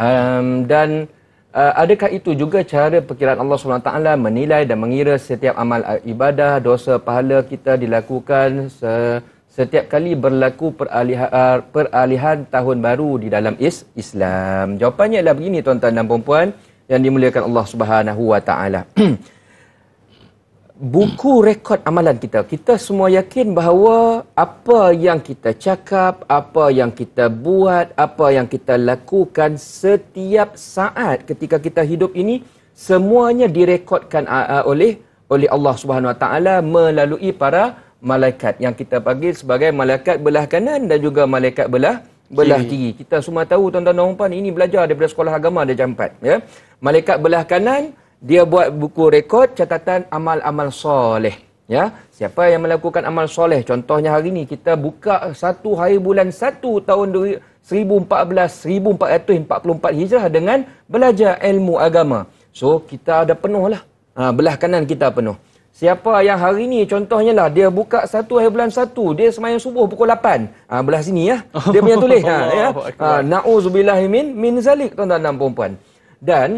Um, dan uh, adakah itu juga cara perkiraan Allah SWT menilai dan mengira setiap amal uh, ibadah, dosa, pahala kita dilakukan se- setiap kali berlaku peralihan, uh, peralihan tahun baru di dalam is Islam? Jawapannya adalah begini tuan-tuan dan puan-puan yang dimuliakan Allah Subhanahu Wa Taala. buku rekod amalan kita. Kita semua yakin bahawa apa yang kita cakap, apa yang kita buat, apa yang kita lakukan setiap saat ketika kita hidup ini semuanya direkodkan oleh oleh Allah Subhanahu Wa Taala melalui para malaikat yang kita panggil sebagai malaikat belah kanan dan juga malaikat belah belah kiri. Kita semua tahu tuan-tuan dan puan ini belajar daripada sekolah agama dia jampat ya. Malaikat belah kanan dia buat buku rekod catatan amal-amal soleh. Ya, siapa yang melakukan amal soleh? Contohnya hari ini kita buka satu hari bulan satu tahun 2014, 1444 Hijrah dengan belajar ilmu agama. So, kita ada penuh lah. Ha, belah kanan kita penuh. Siapa yang hari ini contohnya lah, dia buka satu hari bulan satu, dia semayang subuh pukul lapan Ha, belah sini ya. Dia punya tulis. Nauzubillahimin minzalik Ha, ya. ha Na'udzubillahimin min tuan-tuan dan perempuan. Dan,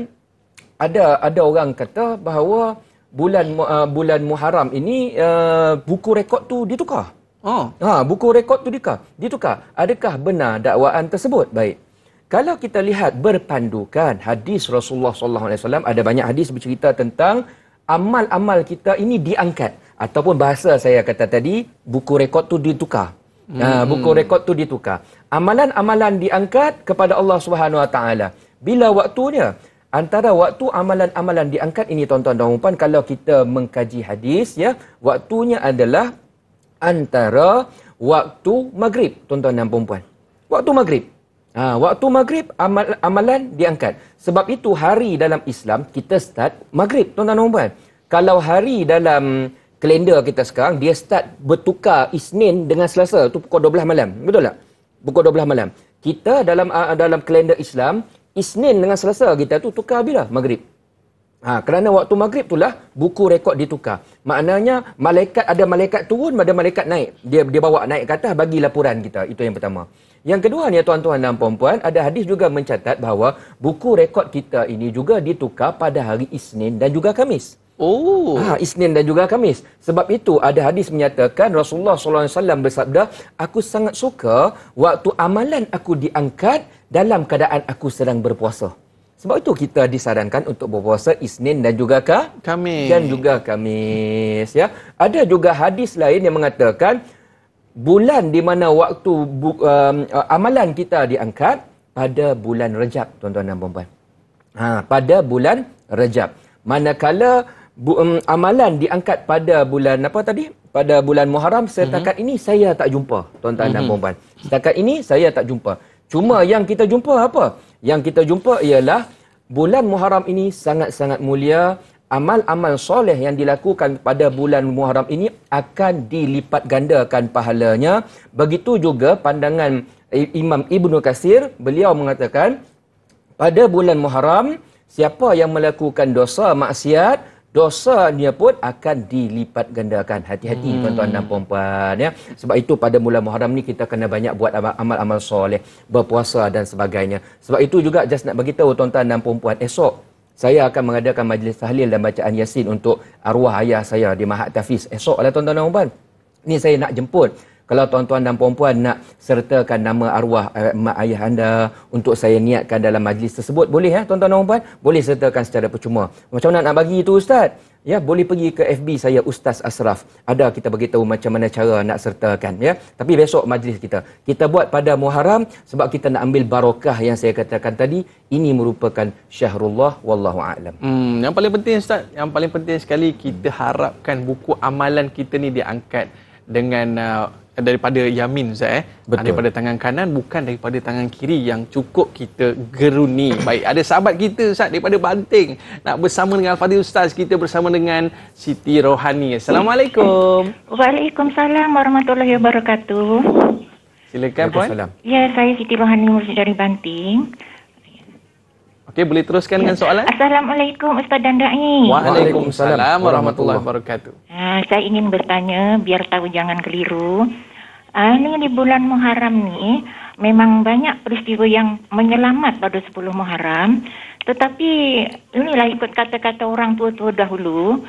ada ada orang kata bahawa bulan uh, bulan Muharram ini uh, buku rekod tu ditukar. Oh. Ha, buku rekod tu ditukar. Ditukar. Adakah benar dakwaan tersebut? Baik. Kalau kita lihat berpandukan hadis Rasulullah sallallahu alaihi wasallam ada banyak hadis bercerita tentang amal-amal kita ini diangkat ataupun bahasa saya kata tadi buku rekod tu ditukar. Ha, hmm. Uh, buku rekod tu ditukar. Amalan-amalan diangkat kepada Allah Subhanahu Wa Taala. Bila waktunya antara waktu amalan-amalan diangkat ini tuan-tuan dan puan kalau kita mengkaji hadis ya waktunya adalah antara waktu maghrib tuan-tuan dan puan waktu maghrib ha, waktu maghrib amal, amalan diangkat sebab itu hari dalam Islam kita start maghrib tuan-tuan dan puan kalau hari dalam kalender kita sekarang dia start bertukar Isnin dengan Selasa tu pukul 12 malam betul tak pukul 12 malam kita dalam ah, dalam kalender Islam Isnin dengan Selasa kita tu tukar bila? Maghrib. Ha, kerana waktu maghrib itulah buku rekod ditukar. Maknanya malaikat ada malaikat turun, ada malaikat naik. Dia dia bawa naik ke atas bagi laporan kita. Itu yang pertama. Yang kedua ni tuan-tuan dan puan-puan, ada hadis juga mencatat bahawa buku rekod kita ini juga ditukar pada hari Isnin dan juga Kamis. Oh, ha, Isnin dan juga Kamis. Sebab itu ada hadis menyatakan Rasulullah SAW bersabda, aku sangat suka waktu amalan aku diangkat dalam keadaan aku sedang berpuasa. Sebab itu kita disarankan untuk berpuasa Isnin dan juga ka? Kamis. Dan juga Kamis. Ya. Ada juga hadis lain yang mengatakan bulan di mana waktu bu, um, uh, amalan kita diangkat pada bulan Rejab, tuan-tuan dan puan-puan. Ha, pada bulan Rejab. Manakala bu, um, amalan diangkat pada bulan apa tadi? Pada bulan Muharram, setakat mm-hmm. ini saya tak jumpa, tuan-tuan mm-hmm. dan mhm. puan-puan. Setakat ini saya tak jumpa. Cuma yang kita jumpa apa? Yang kita jumpa ialah bulan Muharram ini sangat-sangat mulia. Amal-amal soleh yang dilakukan pada bulan Muharram ini akan dilipat gandakan pahalanya. Begitu juga pandangan Imam Ibnu Kasir, beliau mengatakan pada bulan Muharram, siapa yang melakukan dosa maksiat, dosa dia pun akan dilipat gandakan. Hati-hati hmm. tuan-tuan dan puan-puan ya. Sebab itu pada bulan Muharram ni kita kena banyak buat amal-amal soleh, berpuasa dan sebagainya. Sebab itu juga just nak bagi tahu tuan-tuan dan puan-puan esok saya akan mengadakan majlis tahlil dan bacaan yasin untuk arwah ayah saya di Mahat Tafis esok lah tuan-tuan dan puan-puan. Ni saya nak jemput kalau tuan-tuan dan puan-puan nak sertakan nama arwah eh, mak ayah anda untuk saya niatkan dalam majlis tersebut boleh ya eh, tuan-tuan dan puan-puan boleh sertakan secara percuma macam mana nak bagi itu ustaz ya boleh pergi ke FB saya Ustaz Asraf ada kita bagi tahu macam mana cara nak sertakan ya tapi besok majlis kita kita buat pada Muharram sebab kita nak ambil barakah yang saya katakan tadi ini merupakan syahrullah wallahu alam hmm yang paling penting ustaz yang paling penting sekali kita harapkan buku amalan kita ni diangkat dengan uh daripada Yamin Ustaz eh Betul. Ah, daripada tangan kanan bukan daripada tangan kiri yang cukup kita geruni baik ada sahabat kita Ustaz daripada Banting nak bersama dengan Al-Fadhil Ustaz kita bersama dengan Siti Rohani Assalamualaikum Waalaikumsalam Warahmatullahi Wabarakatuh Silakan Puan Ya saya Siti Rohani Murid dari Banting Okey, boleh teruskan dengan ya. soalan. Assalamualaikum Ustaz dan Da'i. Waalaikumsalam warahmatullahi wabarakatuh. Uh, saya ingin bertanya, biar tahu jangan keliru. Uh, ini di bulan Muharram ni, memang banyak peristiwa yang menyelamat pada 10 Muharram. Tetapi, inilah ikut kata-kata orang tua-tua dahulu.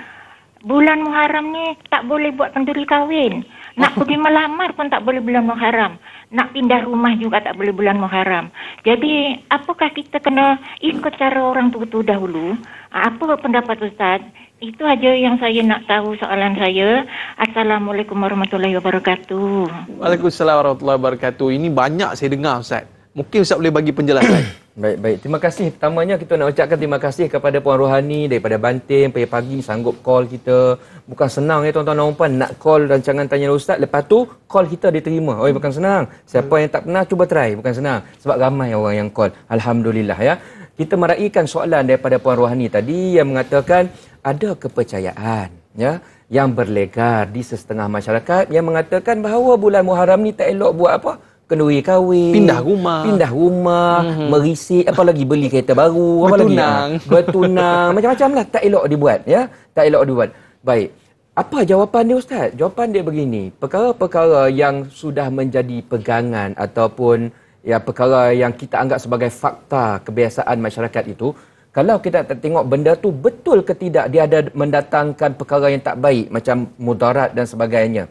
Bulan Muharram ni tak boleh buat penduri kahwin. Nak pergi melamar pun tak boleh bulan Muharram. Nak pindah rumah juga tak boleh bulan Muharram. Jadi, apakah kita kena ikut cara orang tua tu dahulu? Apa pendapat Ustaz? Itu aja yang saya nak tahu soalan saya. Assalamualaikum warahmatullahi wabarakatuh. Waalaikumsalam warahmatullahi wabarakatuh. Ini banyak saya dengar Ustaz. Mungkin Ustaz boleh bagi penjelasan. baik, baik. Terima kasih. Pertamanya kita nak ucapkan terima kasih kepada Puan Rohani daripada Banting pagi-pagi sanggup call kita. Bukan senang ya tuan-tuan dan puan nak call dan rancangan tanya ustaz lepas tu call kita diterima. Oi bukan senang. Siapa yang tak pernah cuba try bukan senang. Sebab ramai orang yang call. Alhamdulillah ya. Kita meraihkan soalan daripada Puan Rohani tadi yang mengatakan ada kepercayaan ya yang berlegar di sesetengah masyarakat yang mengatakan bahawa bulan Muharram ni tak elok buat apa? kenduri kahwin pindah rumah pindah rumah mm-hmm. merisik apa lagi beli kereta baru apa bertunang. lagi ya? bertunang macam-macam lah tak elok dibuat ya tak elok dibuat baik apa jawapan dia ustaz jawapan dia begini perkara-perkara yang sudah menjadi pegangan ataupun ya perkara yang kita anggap sebagai fakta kebiasaan masyarakat itu kalau kita tengok benda tu betul ke tidak dia ada mendatangkan perkara yang tak baik macam mudarat dan sebagainya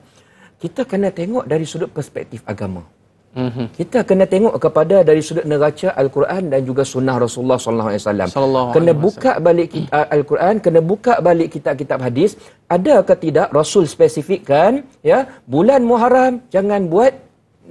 kita kena tengok dari sudut perspektif agama Mm -hmm. Kita kena tengok kepada dari sudut neraca Al-Quran dan juga sunnah Rasulullah SAW. Kena buka balik Al-Quran, kena buka balik kitab-kitab hadis. Ada ke tidak Rasul spesifikkan, ya, bulan Muharram jangan buat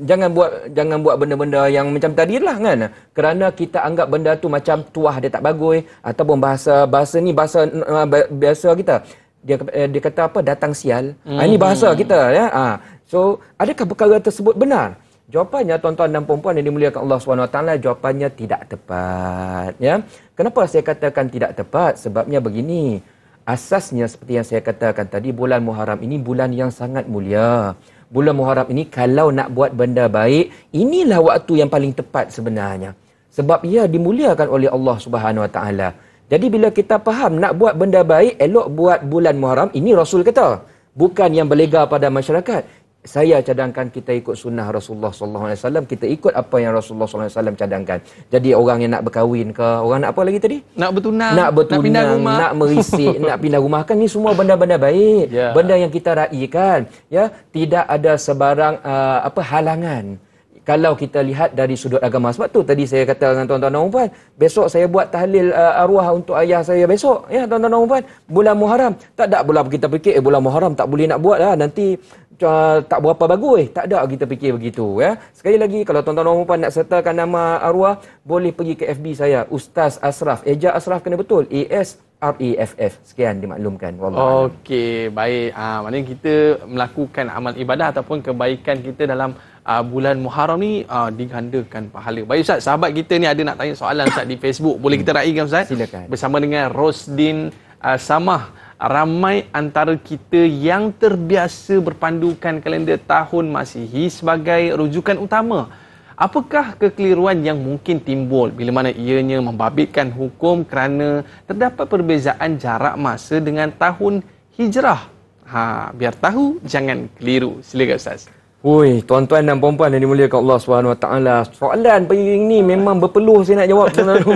jangan buat jangan buat benda-benda yang macam tadi lah kan kerana kita anggap benda tu macam tuah dia tak bagus ataupun bahasa bahasa ni bahasa uh, biasa kita dia eh, dia kata apa datang sial mm -hmm. ini bahasa mhm. kita ya ha. so adakah perkara tersebut benar Jawapannya tuan-tuan dan puan-puan yang dimuliakan Allah Subhanahu Wa Taala, jawapannya tidak tepat. Ya? Kenapa saya katakan tidak tepat? Sebabnya begini, asasnya seperti yang saya katakan tadi, bulan Muharram ini bulan yang sangat mulia. Bulan Muharram ini kalau nak buat benda baik, inilah waktu yang paling tepat sebenarnya. Sebab ia dimuliakan oleh Allah Subhanahu Wa Taala. Jadi bila kita faham nak buat benda baik, elok buat bulan Muharram, ini Rasul kata. Bukan yang berlega pada masyarakat saya cadangkan kita ikut sunnah Rasulullah sallallahu alaihi wasallam kita ikut apa yang Rasulullah sallallahu alaihi wasallam cadangkan jadi orang yang nak berkahwin ke orang nak apa lagi tadi nak bertunang nak bertunang nak, pindah rumah. nak merisik nak pindah rumah kan ni semua benda-benda baik yeah. benda yang kita raikan ya tidak ada sebarang uh, apa halangan kalau kita lihat dari sudut agama sebab tu tadi saya kata dengan tuan-tuan dan puan besok saya buat tahlil uh, arwah untuk ayah saya besok ya tuan-tuan dan puan bulan Muharram tak ada bulan kita fikir eh bulan Muharram tak boleh nak buat lah nanti uh, tak berapa bagus eh. tak ada kita fikir begitu ya sekali lagi kalau tuan-tuan dan puan nak sertakan nama arwah boleh pergi ke FB saya Ustaz Asraf Eja Asraf kena betul A S R E F F sekian dimaklumkan wallahualam okey baik ah ha, maknanya kita melakukan amal ibadah ataupun kebaikan kita dalam Uh, bulan Muharram ni uh, digandakan pahala. Baik Ustaz, sahabat kita ni ada nak tanya soalan Ustaz di Facebook. Boleh hmm. kita raikan Ustaz? Silakan. Bersama dengan Rosdin uh, Samah ramai antara kita yang terbiasa berpandukan kalender tahun Masihi sebagai rujukan utama. Apakah kekeliruan yang mungkin timbul bila mana ianya membabitkan hukum kerana terdapat perbezaan jarak masa dengan tahun hijrah? Ha, biar tahu, jangan keliru. Silakan Ustaz. Woi, tuan-tuan dan puan-puan yang dimuliakan Allah SWT. Soalan pagi ini memang berpeluh saya nak jawab.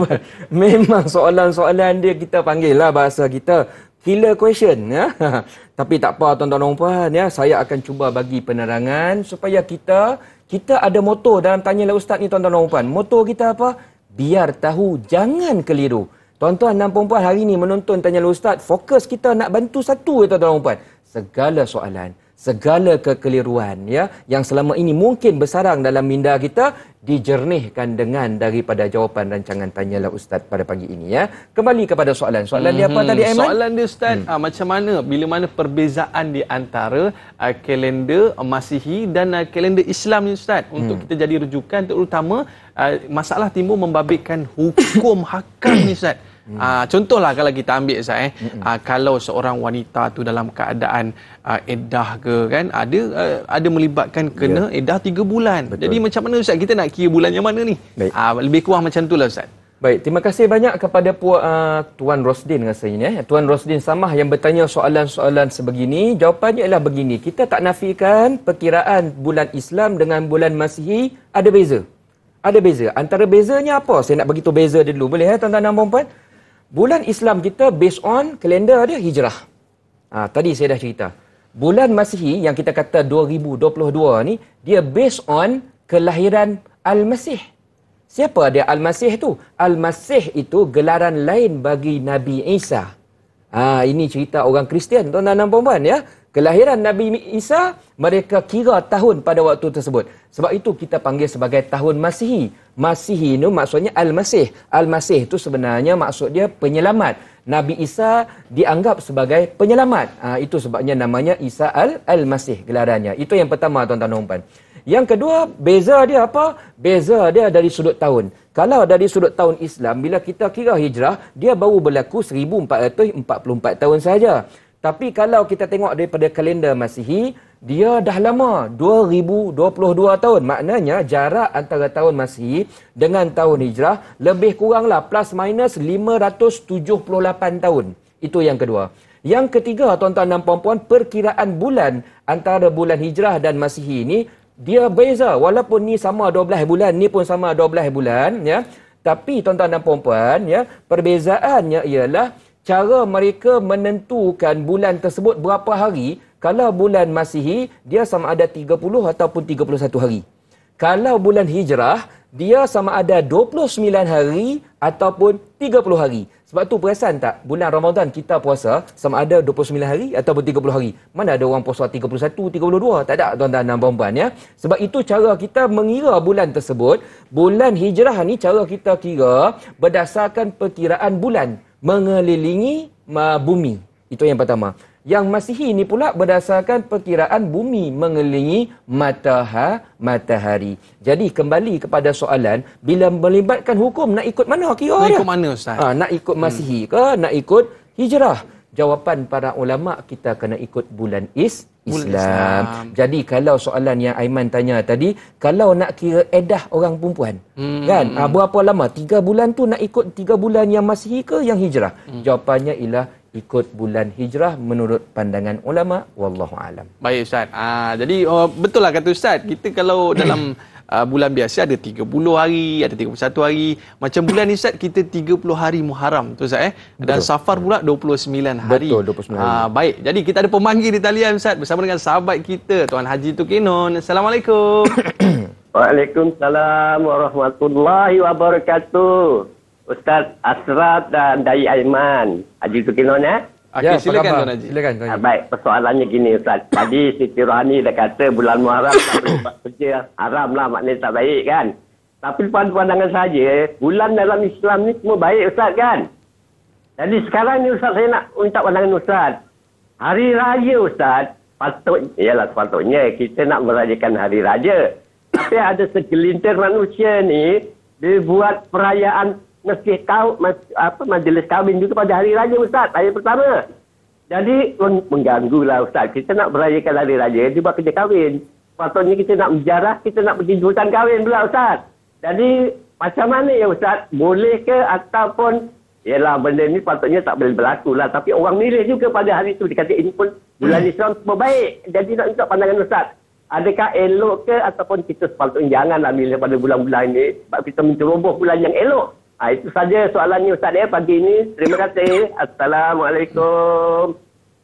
memang soalan-soalan dia kita panggil lah bahasa kita killer question ya. Tapi tak apa tuan-tuan dan puan ya, saya akan cuba bagi penerangan supaya kita kita ada moto dalam tanya tanyalah ustaz ni tuan-tuan dan puan. Motor kita apa? Biar tahu jangan keliru. Tuan-tuan dan puan hari ini menonton tanya tanyalah ustaz, fokus kita nak bantu satu ya tuan-tuan dan puan. Segala soalan segala kekeliruan ya yang selama ini mungkin bersarang dalam minda kita dijernihkan dengan daripada jawapan rancangan tanyalah ustaz pada pagi ini ya kembali kepada soalan soalan hmm dia apa mhm. tadi Aiman soalan dia ustaz mm. aa, ah, macam mana bila mana perbezaan di antara aa, ah, kalender ah, Masihi dan aa, kalender Islam ni ustaz hmm. untuk kita jadi rujukan terutama aa, masalah timbul membabitkan hukum hakam ni ustaz Hmm. Uh, contohlah kalau kita ambil saya eh, hmm. uh, kalau seorang wanita tu dalam keadaan uh, edah ke kan ada uh, ada melibatkan kena yeah. edah 3 bulan. Betul. Jadi macam mana ustaz kita nak kira bulan yang mana ni? Baik. Uh, lebih kurang macam itulah ustaz. Baik, terima kasih banyak kepada puan uh, tuan Rosdin rasanya eh. Tuan Rosdin Samah yang bertanya soalan-soalan sebegini, jawapannya ialah begini. Kita tak nafikan perkiraan bulan Islam dengan bulan Masihi ada beza. Ada beza. Antara bezanya apa? Saya nak bagi tu beza dulu. Boleh eh tuan-tuan dan puan-puan? Bulan Islam kita based on kalender dia hijrah. Ha, tadi saya dah cerita. Bulan Masihi yang kita kata 2022 ni, dia based on kelahiran Al-Masih. Siapa dia Al-Masih tu? Al-Masih itu gelaran lain bagi Nabi Isa. Ha, ini cerita orang Kristian, tuan-tuan dan puan-puan ya kelahiran Nabi Isa mereka kira tahun pada waktu tersebut sebab itu kita panggil sebagai tahun Masihi Masihi itu maksudnya Al-Masih Al-Masih itu sebenarnya maksud dia penyelamat Nabi Isa dianggap sebagai penyelamat ha, itu sebabnya namanya Isa Al-Masih gelarannya itu yang pertama tuan-tuan dan puan yang kedua beza dia apa beza dia dari sudut tahun kalau dari sudut tahun Islam bila kita kira hijrah dia baru berlaku 1444 tahun saja tapi kalau kita tengok daripada kalender Masihi, dia dah lama, 2022 tahun. Maknanya jarak antara tahun Masihi dengan tahun Hijrah lebih kuranglah plus minus 578 tahun. Itu yang kedua. Yang ketiga, tuan-tuan dan puan-puan, perkiraan bulan antara bulan Hijrah dan Masihi ini dia beza walaupun ni sama 12 bulan ni pun sama 12 bulan ya tapi tuan-tuan dan puan-puan ya perbezaannya ialah cara mereka menentukan bulan tersebut berapa hari kalau bulan Masihi dia sama ada 30 ataupun 31 hari kalau bulan Hijrah dia sama ada 29 hari ataupun 30 hari sebab tu perasan tak bulan Ramadan kita puasa sama ada 29 hari ataupun 30 hari mana ada orang puasa 31 32 tak ada tuan-tuan dan puan-puan ya sebab itu cara kita mengira bulan tersebut bulan Hijrah ni cara kita kira berdasarkan perkiraan bulan mengelilingi uh, bumi. Itu yang pertama. Yang Masihi ini pula berdasarkan perkiraan bumi mengelilingi matahari. Jadi kembali kepada soalan, bila melibatkan hukum, nak ikut mana? Kira nak ikut mana Ustaz? Ha, nak ikut hmm. Masihi hmm. ke? Nak ikut hijrah? Hmm jawapan para ulama kita kena ikut bulan is Islam. Islam. Jadi kalau soalan yang Aiman tanya tadi, kalau nak kira edah orang perempuan, hmm. kan? Ha, berapa lama? Tiga bulan tu nak ikut tiga bulan yang Masihi ke yang Hijrah? Hmm. Jawapannya ialah ikut bulan Hijrah menurut pandangan ulama wallahu alam. Baik Ustaz. Ah jadi oh, betul lah kata Ustaz. Kita kalau dalam Ah, bulan biasa ada 30 hari, ada 31 hari. Macam bulan ni Ustaz, kita 30 hari Muharram tu Ustaz eh. Dan Betul. Safar pula 29 hari. Betul, 29 hari. Aa, ah, baik, jadi kita ada pemanggil di talian Ustaz bersama dengan sahabat kita, Tuan Haji Tukinon. Assalamualaikum. Waalaikumsalam warahmatullahi wabarakatuh. Ustaz Asrat dan Dayi Aiman. Haji Tukinon eh. Okay, ya, silakan Tuan Haji. Silakan Tuan Haji. Ha, baik, persoalannya gini Ustaz. Tadi Siti Rohani dah kata bulan Muharram tak boleh buat kerja. Haram lah maknanya tak baik kan. Tapi pandangan saja, eh. bulan dalam Islam ni semua baik Ustaz kan. Jadi sekarang ni Ustaz saya nak minta pandangan Ustaz. Hari Raya Ustaz, patut, ialah sepatutnya kita nak merayakan Hari Raya. Tapi ada segelintir manusia ni, dia buat perayaan masjid kau mas, apa majlis kahwin juga pada hari raya ustaz hari pertama jadi mengganggu lah ustaz kita nak merayakan hari raya dia buat kerja kahwin patutnya kita nak menjarah kita nak pergi hutan kahwin pula ustaz jadi macam mana ya ustaz boleh ke ataupun ialah benda ni patutnya tak boleh berlaku lah tapi orang milih juga pada hari tu dikata kata ini pun bulan hmm. Islam semua baik jadi nak minta pandangan ustaz Adakah elok ke ataupun kita sepatutnya janganlah milih pada bulan-bulan ini sebab kita menceroboh bulan yang elok Ha, itu saja soalannya Ustaz ya pagi ini. Terima kasih. Assalamualaikum.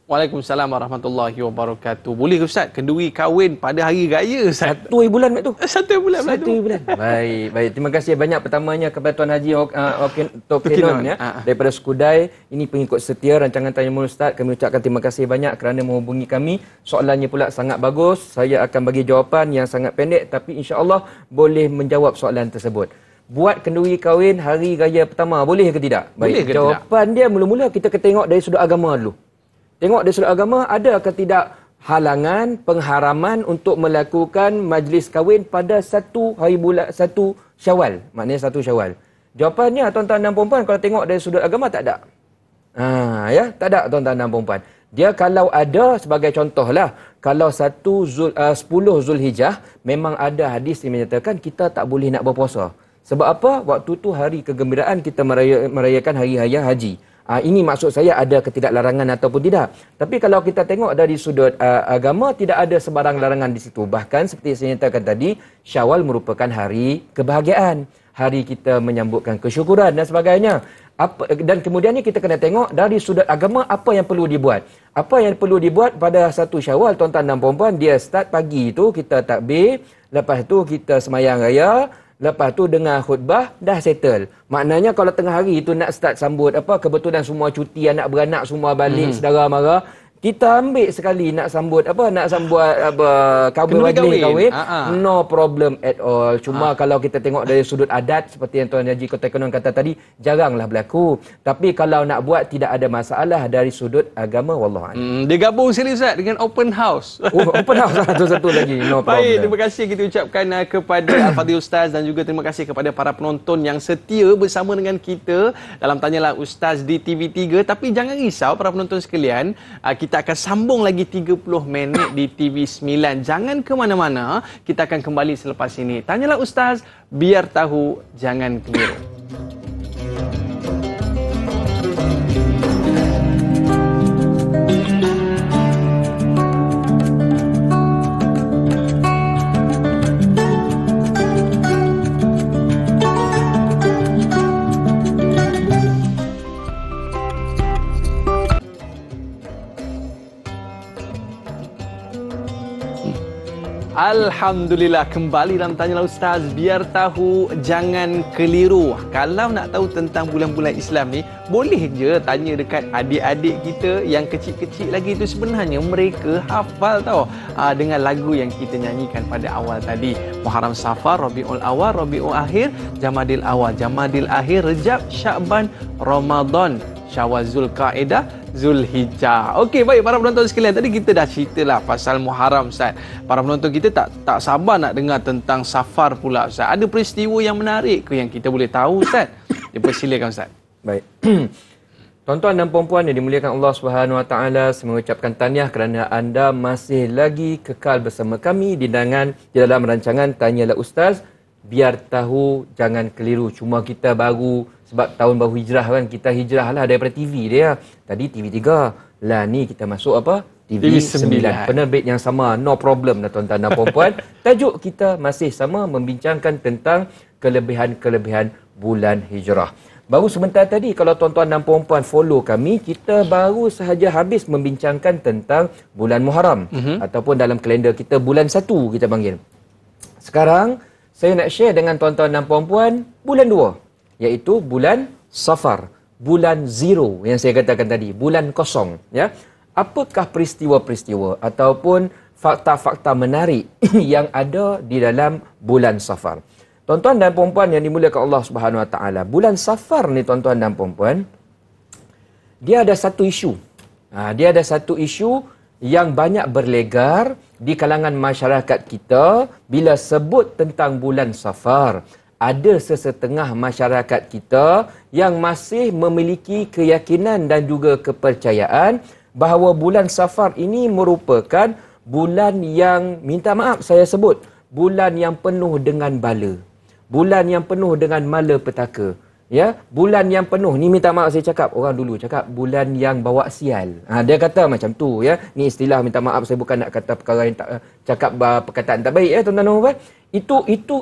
Waalaikumsalam warahmatullahi wabarakatuh. Boleh ke Ustaz? Kenduri kahwin pada hari raya Ustaz. Satu bulan Mek tu. Satu hari bulan. Satu hari bulan. Baik, baik. Terima kasih banyak pertamanya kepada Tuan Haji ah, Okin Tokinon ya. Ah, Daripada Skudai. Ini pengikut setia rancangan Tanya Mulu Ustaz. Kami ucapkan terima kasih banyak kerana menghubungi kami. Soalannya pula sangat bagus. Saya akan bagi jawapan yang sangat pendek. Tapi insya Allah boleh menjawab soalan tersebut buat kenduri kahwin hari raya pertama boleh ke tidak? Baik. Boleh ke Jawapan tidak? dia mula-mula kita kena tengok dari sudut agama dulu. Tengok dari sudut agama ada ke tidak halangan pengharaman untuk melakukan majlis kahwin pada satu hari bulan satu Syawal. Maknanya satu Syawal. Jawapannya tuan-tuan dan puan-puan kalau tengok dari sudut agama tak ada. Ha ya, tak ada tuan-tuan dan puan-puan. Dia kalau ada sebagai contohlah kalau satu Zul, uh, 10 Zulhijjah memang ada hadis yang menyatakan kita tak boleh nak berpuasa. Sebab apa? Waktu tu hari kegembiraan kita meraya, merayakan hari raya haji. Ha, ini maksud saya ada ketidaklarangan ataupun tidak. Tapi kalau kita tengok dari sudut uh, agama, tidak ada sebarang larangan di situ. Bahkan seperti saya nyatakan tadi, syawal merupakan hari kebahagiaan. Hari kita menyambutkan kesyukuran dan sebagainya. Apa, dan kemudiannya kita kena tengok dari sudut agama apa yang perlu dibuat. Apa yang perlu dibuat pada satu syawal, tuan-tuan dan perempuan, dia start pagi itu kita takbir. Lepas itu kita semayang raya. Lepas tu dengar khutbah dah settle. Maknanya kalau tengah hari tu nak start sambut apa kebetulan semua cuti anak beranak semua balik hmm. sedara mara kita ambil sekali nak sambut apa nak sambut apa kabul wali kahwin ah, ah. no problem at all cuma Ha-ha. kalau kita tengok dari sudut adat seperti yang tuan Haji Kota Kenon kata tadi janganlah berlaku tapi kalau nak buat tidak ada masalah dari sudut agama wallahu a'lam hmm, dia gabung sekali ustaz dengan open house oh, open house lah, satu satu lagi no problem baik terima kasih kita ucapkan uh, kepada al ustaz dan juga terima kasih kepada para penonton yang setia bersama dengan kita dalam tanyalah ustaz di TV3 tapi jangan risau para penonton sekalian uh, kita kita akan sambung lagi 30 minit di TV9. Jangan ke mana-mana, kita akan kembali selepas ini. Tanyalah ustaz, biar tahu jangan keliru. Alhamdulillah kembali dalam tanya lah ustaz biar tahu jangan keliru. Kalau nak tahu tentang bulan-bulan Islam ni, boleh je tanya dekat adik-adik kita yang kecil-kecil lagi tu sebenarnya mereka hafal tau aa, ah, dengan lagu yang kita nyanyikan pada awal tadi. Muharram Safar, Rabiul Awal, Rabiul Akhir, Jamadil Awal, Jamadil Akhir, Rejab, Syaban, Ramadan. Syawal Zulkaedah Zulhijjah. Okey, baik para penonton sekalian. Tadi kita dah ceritalah pasal Muharram, Ustaz. Para penonton kita tak tak sabar nak dengar tentang safar pula, Ustaz. Ada peristiwa yang menarik ke yang kita boleh tahu, Ustaz? Dipersilakan, Ustaz. Baik. Tuan-tuan dan puan-puan yang dimuliakan Allah Subhanahu Wa Taala, saya mengucapkan tahniah kerana anda masih lagi kekal bersama kami di dalam di dalam rancangan Tanyalah Ustaz. Biar tahu jangan keliru. Cuma kita baru sebab tahun baru hijrah kan kita hijrah lah daripada TV dia tadi TV 3 lah ni kita masuk apa TV, TV 9. 9 penerbit yang sama no problem lah tuan-tuan dan puan-puan tajuk kita masih sama membincangkan tentang kelebihan-kelebihan bulan hijrah baru sebentar tadi kalau tuan-tuan dan puan-puan follow kami kita baru sahaja habis membincangkan tentang bulan Muharram mm-hmm. ataupun dalam kalender kita bulan 1 kita panggil sekarang saya nak share dengan tuan-tuan dan puan-puan bulan 2 iaitu bulan Safar, bulan zero yang saya katakan tadi, bulan kosong, ya. Apakah peristiwa-peristiwa ataupun fakta-fakta menarik yang ada di dalam bulan Safar? Tuan-tuan dan puan-puan yang dimuliakan Allah Subhanahu Wa Taala, bulan Safar ni tuan-tuan dan puan-puan, dia ada satu isu. Ha, dia ada satu isu yang banyak berlegar di kalangan masyarakat kita bila sebut tentang bulan Safar ada sesetengah masyarakat kita yang masih memiliki keyakinan dan juga kepercayaan bahawa bulan Safar ini merupakan bulan yang minta maaf saya sebut bulan yang penuh dengan bala bulan yang penuh dengan malapetaka ya bulan yang penuh ni minta maaf saya cakap orang dulu cakap bulan yang bawa sial ha, dia kata macam tu ya ni istilah minta maaf saya bukan nak kata perkara yang tak eh, cakap uh, perkataan tak baik ya tuan-tuan dan puan itu itu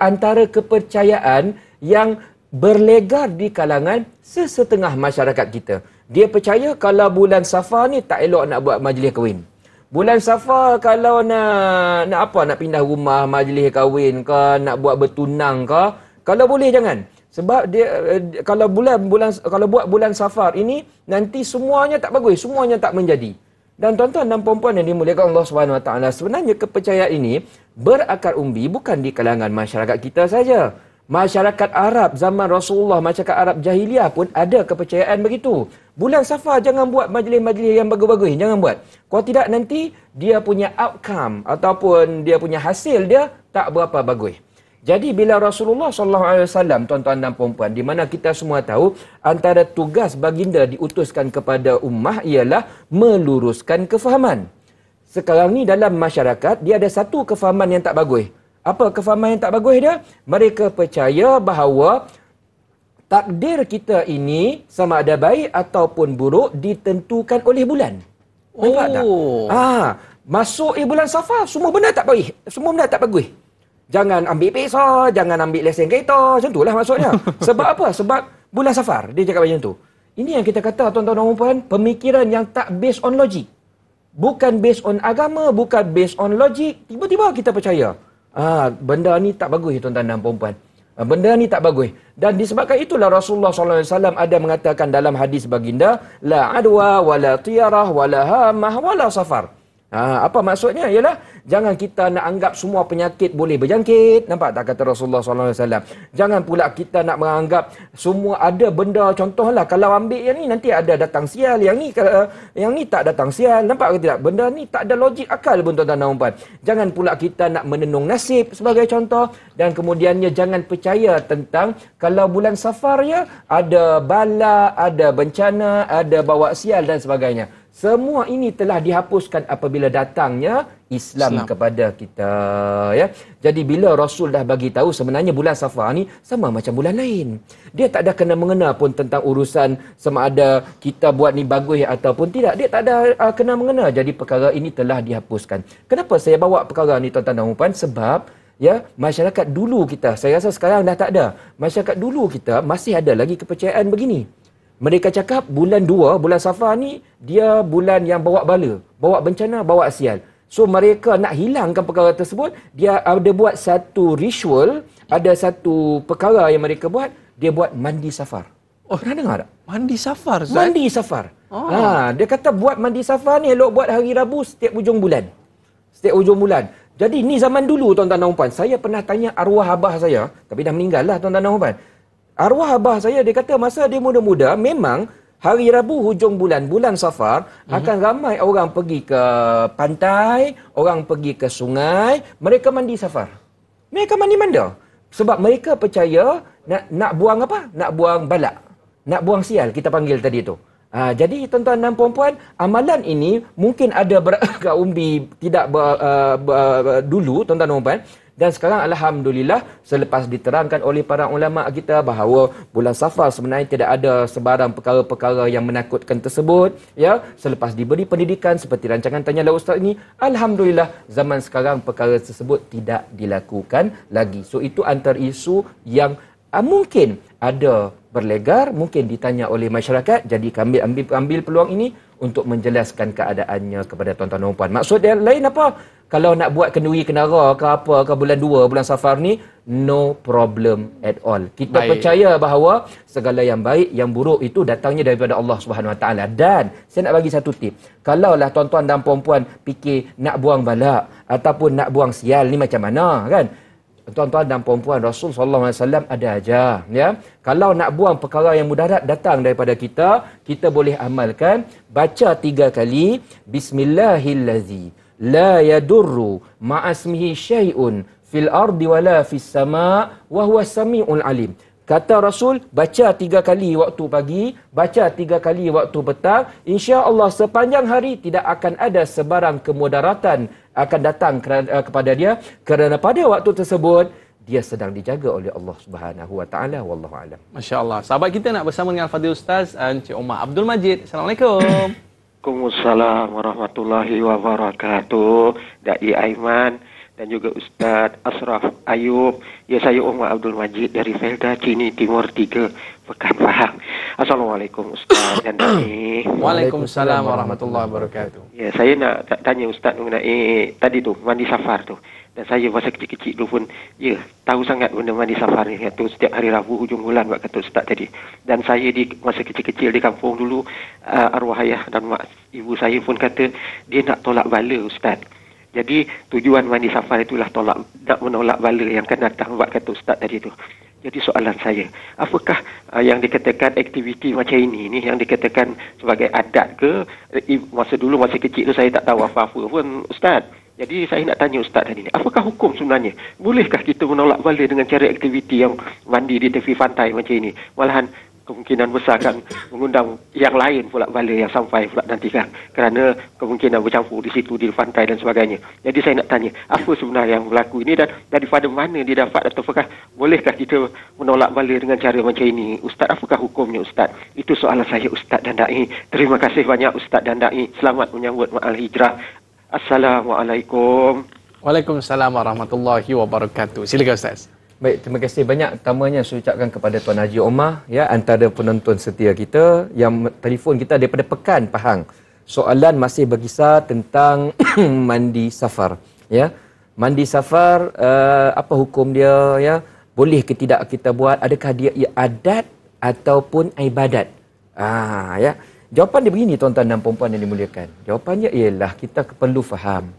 antara kepercayaan yang berlegar di kalangan sesetengah masyarakat kita dia percaya kalau bulan safar ni tak elok nak buat majlis kahwin Bulan Safar kalau nak nak apa nak pindah rumah majlis kahwin ke nak buat bertunang ke kalau boleh jangan sebab dia eh, kalau bulan bulan kalau buat bulan Safar ini nanti semuanya tak bagus, semuanya tak menjadi. Dan tuan-tuan dan puan-puan yang dimuliakan Allah Subhanahu Wa Taala, sebenarnya kepercayaan ini berakar umbi bukan di kalangan masyarakat kita saja. Masyarakat Arab zaman Rasulullah, masyarakat Arab jahiliah pun ada kepercayaan begitu. Bulan Safar jangan buat majlis-majlis yang bagus-bagus, jangan buat. Kalau tidak nanti dia punya outcome ataupun dia punya hasil dia tak berapa bagus. Jadi bila Rasulullah sallallahu alaihi wasallam tuan-tuan dan puan-puan di mana kita semua tahu antara tugas baginda diutuskan kepada ummah ialah meluruskan kefahaman. Sekarang ni dalam masyarakat dia ada satu kefahaman yang tak bagus. Apa kefahaman yang tak bagus dia? Mereka percaya bahawa takdir kita ini sama ada baik ataupun buruk ditentukan oleh bulan. Oh. Ah, masuk eh, bulan Safar semua benda tak baik. Semua benda tak bagus. Jangan ambil peso, jangan ambil lesen kereta. Macam itulah maksudnya. Sebab apa? Sebab bulan safar. Dia cakap macam tu. Ini yang kita kata, tuan-tuan dan puan, pemikiran yang tak based on logic, Bukan based on agama, bukan based on logic. Tiba-tiba kita percaya. Ah, benda ni tak bagus, tuan-tuan dan puan-puan. Ah, benda ni tak bagus. Dan disebabkan itulah Rasulullah SAW ada mengatakan dalam hadis baginda, La adwa, wala tiarah, wala hamah, wala safar. Ha, apa maksudnya? Ialah jangan kita nak anggap semua penyakit boleh berjangkit. Nampak tak kata Rasulullah SAW? Jangan pula kita nak menganggap semua ada benda. Contohlah kalau ambil yang ni nanti ada datang sial. Yang ni yang ni tak datang sial. Nampak ke tidak? Benda ni tak ada logik akal pun tuan-tuan dan puan. Jangan pula kita nak menenung nasib sebagai contoh. Dan kemudiannya jangan percaya tentang kalau bulan safar ya ada bala, ada bencana, ada bawa sial dan sebagainya. Semua ini telah dihapuskan apabila datangnya Islam Senap. kepada kita ya. Jadi bila Rasul dah bagi tahu sebenarnya bulan Safar ni sama macam bulan lain. Dia tak ada kena mengena pun tentang urusan sama ada kita buat ni bagus ataupun tidak. Dia tak ada uh, kena mengena. Jadi perkara ini telah dihapuskan. Kenapa saya bawa perkara ni tuan-tuan dan puan? Sebab ya masyarakat dulu kita saya rasa sekarang dah tak ada. Masyarakat dulu kita masih ada lagi kepercayaan begini. Mereka cakap bulan dua bulan Safar ni, dia bulan yang bawa bala. Bawa bencana, bawa sial. So mereka nak hilangkan perkara tersebut, dia ada buat satu ritual, ada satu perkara yang mereka buat, dia buat mandi Safar. Oh, pernah dengar tak? Mandi Safar, Zain? Mandi Safar. Oh. Ha, dia kata buat mandi Safar ni elok buat hari Rabu setiap ujung bulan. Setiap ujung bulan. Jadi ni zaman dulu tuan-tuan dan puan. Saya pernah tanya arwah abah saya, tapi dah meninggal lah tuan-tuan dan puan. Arwah abah saya dia kata masa dia muda-muda memang hari Rabu hujung bulan bulan Safar mm-hmm. akan ramai orang pergi ke pantai, orang pergi ke sungai, mereka mandi Safar. Mereka mandi mandi sebab mereka percaya nak nak buang apa? Nak buang balak. Nak buang sial kita panggil tadi tu. Ha, jadi tuan-tuan dan puan-puan, amalan ini mungkin ada berkaumbi tidak ber, uh, ber, uh, dulu tuan-tuan dan puan-puan. Dan sekarang Alhamdulillah selepas diterangkan oleh para ulama kita bahawa bulan Safar sebenarnya tidak ada sebarang perkara-perkara yang menakutkan tersebut. Ya, Selepas diberi pendidikan seperti rancangan tanya lah ustaz ini, Alhamdulillah zaman sekarang perkara tersebut tidak dilakukan lagi. So itu antara isu yang uh, mungkin ada berlegar, mungkin ditanya oleh masyarakat. Jadi kami ambil, ambil peluang ini untuk menjelaskan keadaannya kepada tuan-tuan dan puan. Maksud dia lain apa? Kalau nak buat kenduri kenara ke apa ke bulan 2 bulan safar ni no problem at all. Kita baik. percaya bahawa segala yang baik yang buruk itu datangnya daripada Allah Subhanahu Wa Taala dan saya nak bagi satu tip. Kalaulah tuan-tuan dan puan-puan fikir nak buang balak ataupun nak buang sial ni macam mana kan? tuan-tuan dan puan-puan Rasul sallallahu alaihi wasallam ada aja. ya kalau nak buang perkara yang mudarat datang daripada kita kita boleh amalkan baca tiga kali bismillahillazi la yadurru ma'asmihi syai'un fil ardi wala fis sama wa huwa samiul alim Kata Rasul, baca tiga kali waktu pagi, baca tiga kali waktu petang. Insya Allah sepanjang hari tidak akan ada sebarang kemudaratan akan datang eh, kepada dia kerana pada waktu tersebut dia sedang dijaga oleh Allah Subhanahu Wa Taala wallahu alam. Masya-Allah. Sahabat kita nak bersama dengan Fadil Ustaz Encik Umar Abdul Majid. Assalamualaikum. Assalamualaikum warahmatullahi wabarakatuh. Dai Aiman dan juga Ustaz Asraf Ayub Ya saya Umar Abdul Majid dari Felda Cini Timur 3 Pekan Pahang. Assalamualaikum Ustaz dan Dani. Waalaikumsalam warahmatullahi wabarakatuh. Ya saya nak tanya Ustaz mengenai tadi tu mandi safar tu. Dan saya masa kecil-kecil dulu pun ya tahu sangat benda mandi safar ni tu setiap hari Rabu hujung bulan buat kata Ustaz tadi. Dan saya di masa kecil-kecil di kampung dulu uh, arwah ayah dan mak ibu saya pun kata dia nak tolak bala Ustaz. Jadi tujuan mandi safar itulah tolak nak menolak bala yang akan datang buat kata ustaz tadi tu. Jadi soalan saya, apakah uh, yang dikatakan aktiviti macam ini ni yang dikatakan sebagai adat ke eh, masa dulu masa kecil tu saya tak tahu apa-apa pun ustaz. Jadi saya nak tanya ustaz tadi ni, apakah hukum sebenarnya? Bolehkah kita menolak bala dengan cara aktiviti yang mandi di tepi pantai macam ini? Malahan kemungkinan besar akan mengundang yang lain pula bala yang sampai pula nanti kan kerana kemungkinan bercampur di situ di pantai dan sebagainya jadi saya nak tanya apa sebenarnya yang berlaku ini dan daripada mana dia dapat atau apakah bolehkah kita menolak bala dengan cara macam ini Ustaz apakah hukumnya Ustaz itu soalan saya Ustaz dan Da'i terima kasih banyak Ustaz dan Da'i selamat menyambut Ma'al Hijrah Assalamualaikum Waalaikumsalam Warahmatullahi Wabarakatuh Silakan Ustaz Baik, terima kasih banyak. Pertamanya saya ucapkan kepada Tuan Haji Omar, ya, antara penonton setia kita yang telefon kita daripada Pekan, Pahang. Soalan masih berkisar tentang mandi safar. Ya. Mandi safar, uh, apa hukum dia? Ya. Boleh ke tidak kita buat? Adakah dia adat ataupun ibadat? Ah, ya. Jawapan dia begini, tuan-tuan dan perempuan yang dimuliakan. Jawapannya ialah kita perlu faham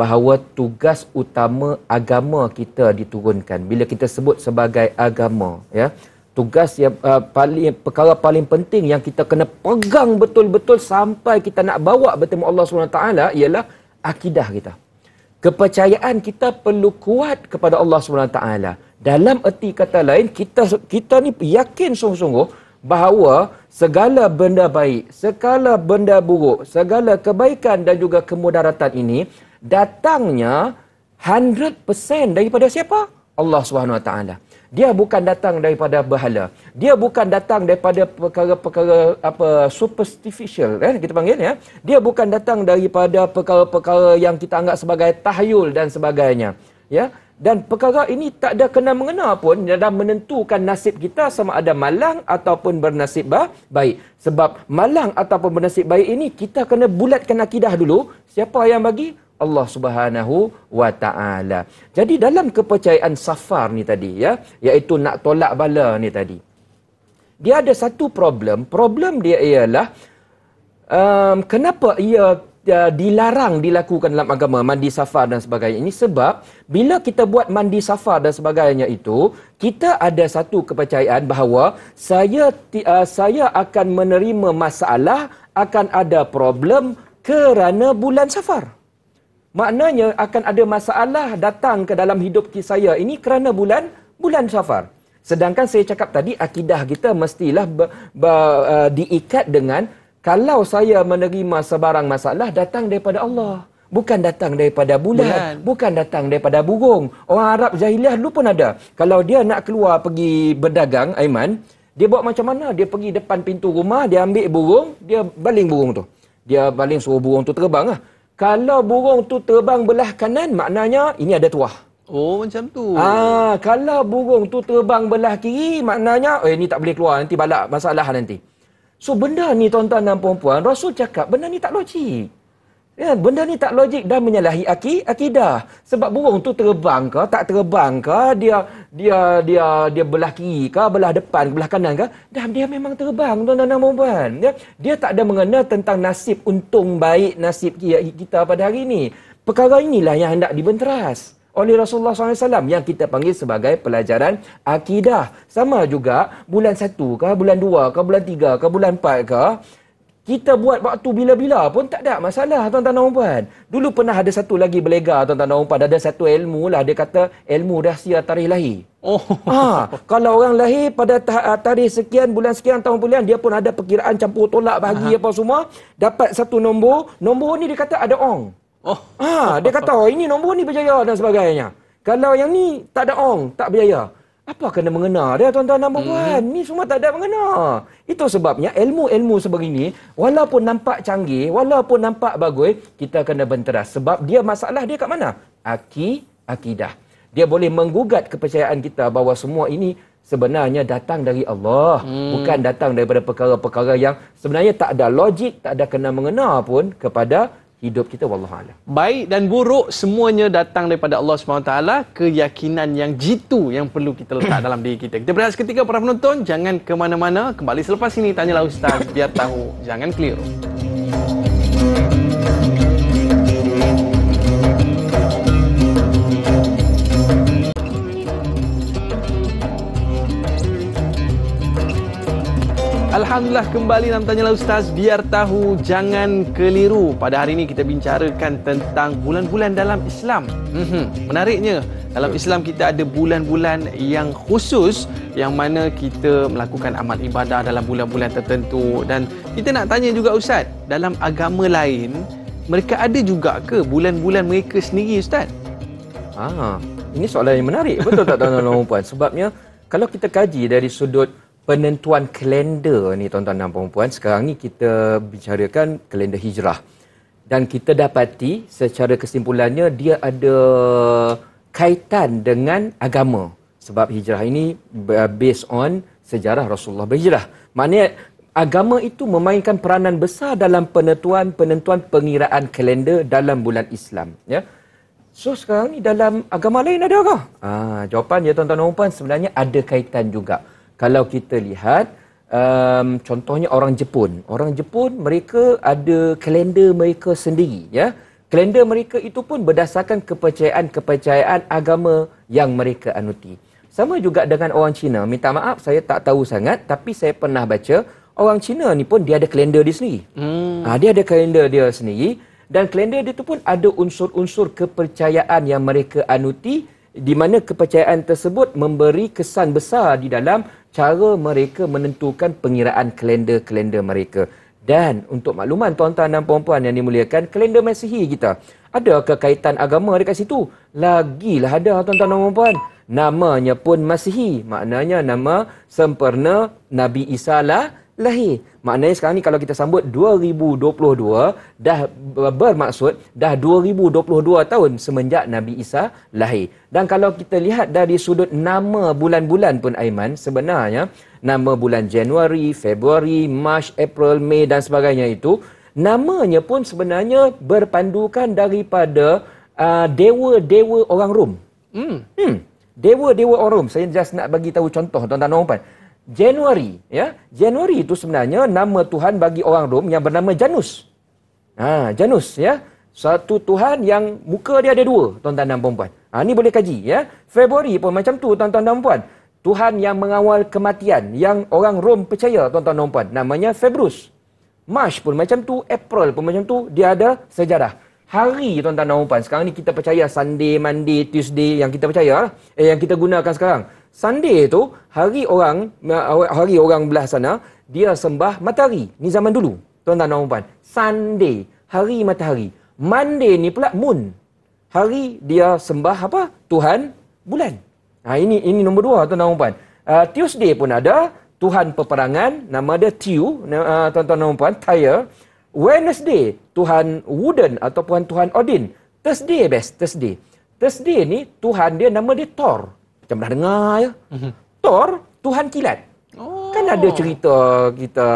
bahawa tugas utama agama kita diturunkan bila kita sebut sebagai agama ya tugas yang uh, paling perkara paling penting yang kita kena pegang betul-betul sampai kita nak bawa bertemu Allah SWT ialah akidah kita kepercayaan kita perlu kuat kepada Allah SWT dalam erti kata lain kita kita ni yakin sungguh-sungguh bahawa segala benda baik, segala benda buruk, segala kebaikan dan juga kemudaratan ini datangnya 100% daripada siapa? Allah SWT. Dia bukan datang daripada bahala. Dia bukan datang daripada perkara-perkara apa superstitial eh kita panggil ya. Dia bukan datang daripada perkara-perkara yang kita anggap sebagai tahayul dan sebagainya. Ya. Dan perkara ini tak ada kena mengena pun dalam menentukan nasib kita sama ada malang ataupun bernasib baik. Sebab malang ataupun bernasib baik ini kita kena bulatkan akidah dulu. Siapa yang bagi? Allah Subhanahu wa taala. Jadi dalam kepercayaan safar ni tadi ya, iaitu nak tolak bala ni tadi. Dia ada satu problem, problem dia ialah um, kenapa ia uh, dilarang dilakukan dalam agama mandi safar dan sebagainya ini sebab bila kita buat mandi safar dan sebagainya itu kita ada satu kepercayaan bahawa saya uh, saya akan menerima masalah akan ada problem kerana bulan safar maknanya akan ada masalah datang ke dalam hidup saya ini kerana bulan bulan safar sedangkan saya cakap tadi akidah kita mestilah ber, ber, uh, eh, diikat dengan kalau saya menerima sebarang masalah datang daripada Allah bukan datang daripada bulan, bulan. bukan datang daripada burung orang Arab jahiliah dulu pun ada kalau dia nak keluar pergi berdagang Aiman dia buat macam mana dia pergi depan pintu rumah dia ambil burung dia baling burung tu dia baling suruh burung tu terbang lah kalau burung tu terbang belah kanan maknanya ini ada tuah. Oh macam tu. Ah kalau burung tu terbang belah kiri maknanya oh eh, ini tak boleh keluar nanti balak masalah nanti. So benda ni tuan-tuan dan puan-puan Rasul cakap benda ni tak logik. Ya, benda ni tak logik dan menyalahi aki, akidah. Sebab burung tu terbang ke, tak terbang ke, dia dia dia dia belah kiri ke, belah depan, belah kanan ke, dan dia memang terbang tuan-tuan dan puan Ya, dia tak ada mengena tentang nasib untung baik nasib kita pada hari ini. Perkara inilah yang hendak dibenteras oleh Rasulullah SAW yang kita panggil sebagai pelajaran akidah. Sama juga bulan satu ke, bulan dua ke, bulan tiga ke, bulan empat ke, kita buat waktu bila-bila pun tak ada masalah tuan-tuan dan puan. Dulu pernah ada satu lagi belega tuan-tuan dan puan ada satu ilmu lah dia kata ilmu rahsia tarikh lahir. Oh. Ha, kalau orang lahir pada ah, tarikh sekian bulan sekian tahun bulan dia pun ada perkiraan campur tolak bahagi Aha. apa semua dapat satu nombor, nombor ni dia kata ada ong. Oh. Ha, dia kata oh, ini nombor ni berjaya dan sebagainya. Kalau yang ni tak ada ong, tak berjaya apa kena mengena dia tuan-tuan dan puan-puan hmm. ni semua tak ada mengena itu sebabnya ilmu-ilmu sebegini walaupun nampak canggih walaupun nampak bagus kita kena benteras sebab dia masalah dia kat mana aki akidah dia boleh menggugat kepercayaan kita bahawa semua ini sebenarnya datang dari Allah hmm. bukan datang daripada perkara-perkara yang sebenarnya tak ada logik tak ada kena mengena pun kepada hidup kita wallahu alam. Baik dan buruk semuanya datang daripada Allah Subhanahu taala, keyakinan yang jitu yang perlu kita letak dalam diri kita. Kita berehat seketika para penonton, jangan ke mana-mana, kembali selepas ini tanyalah ustaz biar tahu, jangan keliru. Alhamdulillah kembali dalam tanya lah, Ustaz Biar tahu jangan keliru Pada hari ini kita bincarakan tentang bulan-bulan dalam Islam mm-hmm. Menariknya dalam ya. Islam kita ada bulan-bulan yang khusus Yang mana kita melakukan amal ibadah dalam bulan-bulan tertentu Dan kita nak tanya juga Ustaz Dalam agama lain mereka ada juga ke bulan-bulan mereka sendiri Ustaz? Ah, ini soalan yang menarik betul tak tuan-tuan dan puan-puan sebabnya kalau kita kaji dari sudut penentuan kalender ni tuan-tuan dan puan-puan sekarang ni kita bicarakan kalender hijrah dan kita dapati secara kesimpulannya dia ada kaitan dengan agama sebab hijrah ini uh, based on sejarah Rasulullah berhijrah maknanya agama itu memainkan peranan besar dalam penentuan penentuan pengiraan kalender dalam bulan Islam ya So sekarang ni dalam agama lain ada ke? Ah, jawapan ya tuan-tuan dan puan sebenarnya ada kaitan juga kalau kita lihat um, contohnya orang Jepun orang Jepun mereka ada kalender mereka sendiri ya kalender mereka itu pun berdasarkan kepercayaan-kepercayaan agama yang mereka anuti sama juga dengan orang Cina minta maaf saya tak tahu sangat tapi saya pernah baca orang Cina ni pun dia ada kalender dia sendiri hmm. ha, dia ada kalender dia sendiri dan kalender dia tu pun ada unsur-unsur kepercayaan yang mereka anuti di mana kepercayaan tersebut memberi kesan besar di dalam cara mereka menentukan pengiraan kalender-kalender mereka. Dan untuk makluman tuan-tuan dan puan-puan yang dimuliakan, kalender Masihi kita. Ada kekaitan agama dekat situ? Lagilah ada tuan-tuan dan puan-puan. Namanya pun Masihi, maknanya nama sempurna Nabi Isa lah lahir. Maknanya sekarang ni kalau kita sambut 2022 dah bermaksud dah 2022 tahun semenjak Nabi Isa lahir. Dan kalau kita lihat dari sudut nama bulan-bulan pun Aiman sebenarnya nama bulan Januari, Februari, Mac, April, Mei dan sebagainya itu namanya pun sebenarnya berpandukan daripada uh, dewa-dewa orang Rom. Hmm. hmm. Dewa-dewa orang Rom. Saya just nak bagi tahu contoh tuan-tuan dan puan-puan. Januari, ya. Januari itu sebenarnya nama Tuhan bagi orang Rom yang bernama Janus. Ha, Janus, ya. Satu Tuhan yang muka dia ada dua, tuan-tuan dan puan Ha, ini boleh kaji, ya. Februari pun macam tu, tuan-tuan dan puan Tuhan yang mengawal kematian, yang orang Rom percaya, tuan-tuan dan puan Namanya Februs. March pun macam tu, April pun macam tu, dia ada sejarah. Hari, tuan-tuan dan puan Sekarang ni kita percaya Sunday, Monday, Tuesday yang kita percaya, eh, yang kita gunakan sekarang. Sunday tu hari orang hari orang belah sana dia sembah matahari ni zaman dulu tuan-tuan dan puan Sunday hari matahari Monday ni pula moon hari dia sembah apa tuhan bulan ha ini ini nombor dua tuan-tuan dan puan uh, Tuesday pun ada tuhan peperangan nama dia Tiu uh, ha, tuan-tuan dan puan Tyre Wednesday tuhan wooden ataupun tuhan Odin Thursday best Thursday Thursday ni tuhan dia nama dia Thor macam dah dengar ya. Mm-hmm. Thor, Tuhan Kilat. Oh. Kan ada cerita kita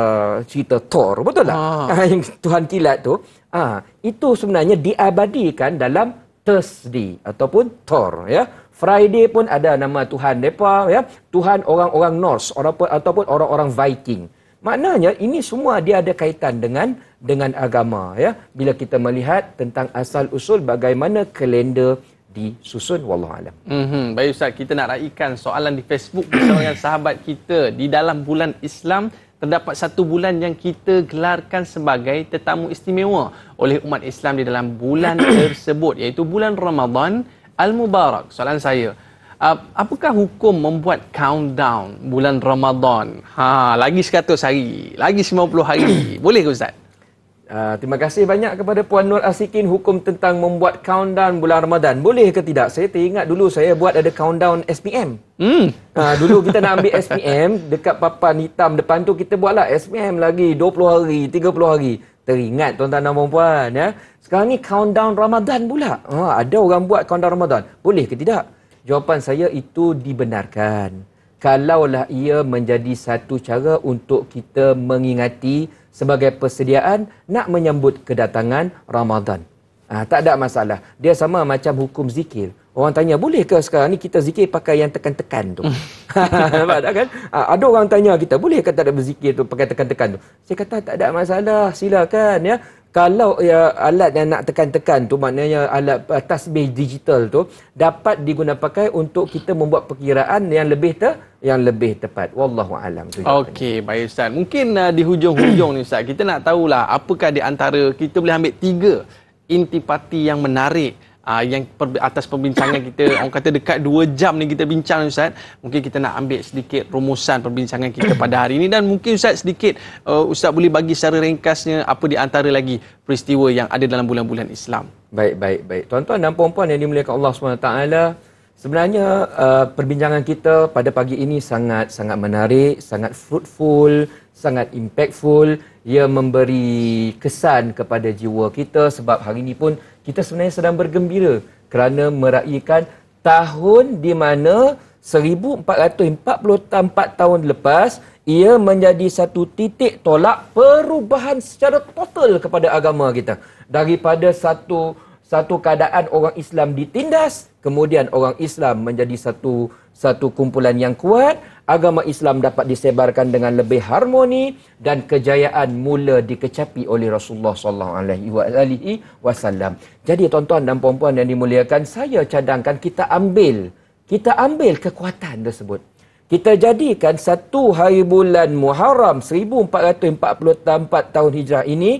cerita Thor, betul tak? Ah. ah yang Tuhan Kilat tu. Ah, itu sebenarnya diabadikan dalam Thursday ataupun Thor ya. Friday pun ada nama Tuhan depa ya. Tuhan orang-orang Norse orang ataupun orang-orang Viking. Maknanya ini semua dia ada kaitan dengan dengan agama ya. Bila kita melihat tentang asal usul bagaimana kalender disusun wallahu alam. Mhm baik ustaz kita nak raikan soalan di Facebook bersama dengan sahabat kita di dalam bulan Islam terdapat satu bulan yang kita gelarkan sebagai tetamu istimewa oleh umat Islam di dalam bulan tersebut iaitu bulan Ramadan al-Mubarak. Soalan saya apakah hukum membuat countdown bulan Ramadan? Ha lagi 100 hari, lagi 90 hari. Boleh ke ustaz? Ah, terima kasih banyak kepada Puan Nur Asikin hukum tentang membuat countdown bulan Ramadan. Boleh ke tidak? Saya teringat dulu saya buat ada countdown SPM. Hmm. Ha, dulu kita nak ambil SPM, dekat papan hitam depan tu kita buatlah SPM lagi 20 hari, 30 hari. Teringat tuan-tuan dan puan-puan ya. Sekarang ni countdown Ramadan pula. Ha, ada orang buat countdown Ramadan. Boleh ke tidak? Jawapan saya itu dibenarkan. Kalaulah ia menjadi satu cara untuk kita mengingati sebagai persediaan nak menyambut kedatangan Ramadan. Ha, tak ada masalah. Dia sama macam hukum zikir. Orang tanya, boleh ke sekarang ni kita zikir pakai yang tekan-tekan tu? Hmm. Nampak tak kan? Ha, ada orang tanya kita, boleh ke tak ada berzikir tu pakai tekan-tekan tu? Saya kata, tak ada masalah. Silakan ya kalau ya, alat yang nak tekan-tekan tu maknanya alat uh, tasbih digital tu dapat digunakan untuk kita membuat perkiraan yang lebih te yang lebih tepat wallahu alam okey baik ustaz mungkin uh, di hujung-hujung ni ustaz kita nak tahulah apakah di antara kita boleh ambil tiga intipati yang menarik uh, yang per, atas perbincangan kita orang kata dekat 2 jam ni kita bincang ustaz mungkin kita nak ambil sedikit rumusan perbincangan kita pada hari ini dan mungkin ustaz sedikit uh, ustaz boleh bagi secara ringkasnya apa di antara lagi peristiwa yang ada dalam bulan-bulan Islam baik baik baik tuan-tuan dan puan-puan yang dimuliakan Allah SWT Sebenarnya uh, perbincangan kita pada pagi ini sangat sangat menarik, sangat fruitful, sangat impactful ia memberi kesan kepada jiwa kita sebab hari ini pun kita sebenarnya sedang bergembira kerana meraihkan tahun di mana 1444 tahun lepas ia menjadi satu titik tolak perubahan secara total kepada agama kita daripada satu satu keadaan orang Islam ditindas kemudian orang Islam menjadi satu satu kumpulan yang kuat, agama Islam dapat disebarkan dengan lebih harmoni dan kejayaan mula dikecapi oleh Rasulullah sallallahu alaihi wasallam. Jadi tuan-tuan dan puan-puan yang dimuliakan, saya cadangkan kita ambil, kita ambil kekuatan tersebut. Kita jadikan satu hari bulan Muharram 1444 tahun Hijrah ini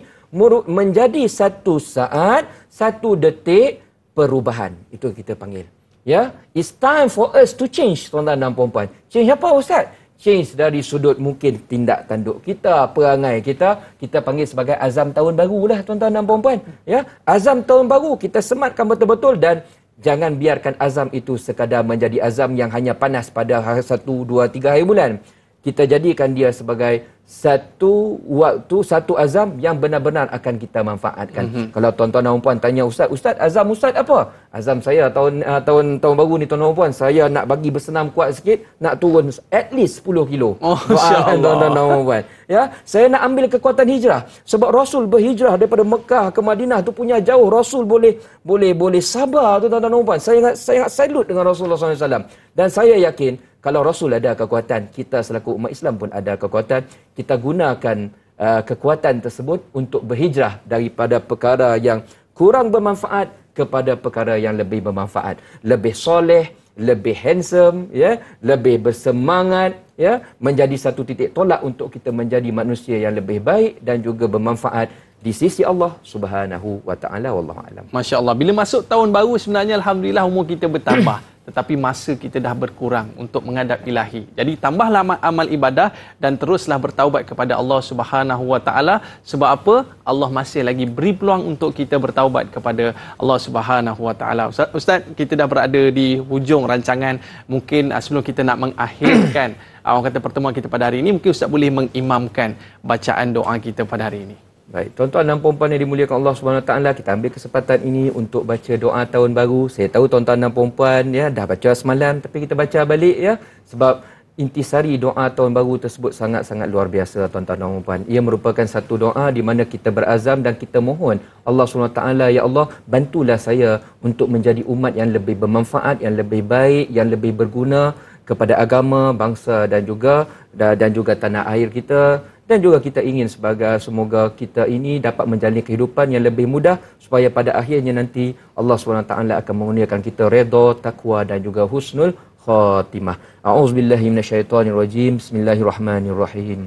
menjadi satu saat, satu detik perubahan. Itu kita panggil. Ya, yeah? it's time for us to change tuan-tuan dan puan-puan. Change apa ustaz? Change dari sudut mungkin tindak tanduk kita, perangai kita, kita panggil sebagai azam tahun baru lah tuan-tuan dan puan-puan. Ya, yeah? azam tahun baru kita sematkan betul-betul dan jangan biarkan azam itu sekadar menjadi azam yang hanya panas pada hari satu, dua, tiga hari bulan. Kita jadikan dia sebagai satu waktu satu azam yang benar-benar akan kita manfaatkan. Mm -hmm. Kalau tuan-tuan dan puan tanya ustaz, ustaz azam ustaz apa? Azam saya tahun uh, tahun tahun baru ni tuan-tuan dan puan, saya nak bagi bersenam kuat sikit, nak turun at least 10 kilo. Oh, kan, tuan-tuan dan puan. Ya, saya nak ambil kekuatan hijrah. Sebab Rasul berhijrah daripada Mekah ke Madinah tu punya jauh. Rasul boleh boleh boleh sabar tuan-tuan dan puan. Saya ingat saya ingat salut dengan Rasulullah SAW. Dan saya yakin kalau Rasul ada kekuatan, kita selaku umat Islam pun ada kekuatan kita gunakan uh, kekuatan tersebut untuk berhijrah daripada perkara yang kurang bermanfaat kepada perkara yang lebih bermanfaat lebih soleh lebih handsome ya lebih bersemangat ya menjadi satu titik tolak untuk kita menjadi manusia yang lebih baik dan juga bermanfaat di sisi Allah Subhanahu wa taala wallahu alam. Masyaallah. Bila masuk tahun baru sebenarnya alhamdulillah umur kita bertambah tetapi masa kita dah berkurang untuk menghadap ilahi. Jadi tambahlah amal ibadah dan teruslah bertaubat kepada Allah Subhanahu Wa Taala sebab apa? Allah masih lagi beri peluang untuk kita bertaubat kepada Allah Subhanahu Wa Taala. Ustaz, kita dah berada di hujung rancangan. Mungkin ah, sebelum kita nak mengakhirkan awak ah, kata pertemuan kita pada hari ini, mungkin Ustaz boleh mengimamkan bacaan doa kita pada hari ini. Baik, tuan-tuan dan puan-puan yang dimuliakan Allah SWT, kita ambil kesempatan ini untuk baca doa tahun baru. Saya tahu tuan-tuan dan puan-puan ya, dah baca semalam tapi kita baca balik ya. Sebab intisari doa tahun baru tersebut sangat-sangat luar biasa tuan-tuan dan puan-puan. Ia merupakan satu doa di mana kita berazam dan kita mohon Allah SWT, Ya Allah, bantulah saya untuk menjadi umat yang lebih bermanfaat, yang lebih baik, yang lebih berguna kepada agama, bangsa dan juga dan juga tanah air kita dan juga kita ingin sebagai semoga kita ini dapat menjalani kehidupan yang lebih mudah supaya pada akhirnya nanti Allah SWT akan menguniakan kita redha, takwa dan juga husnul khatimah. A'udzubillahi minasyaitonirrajim. Bismillahirrahmanirrahim.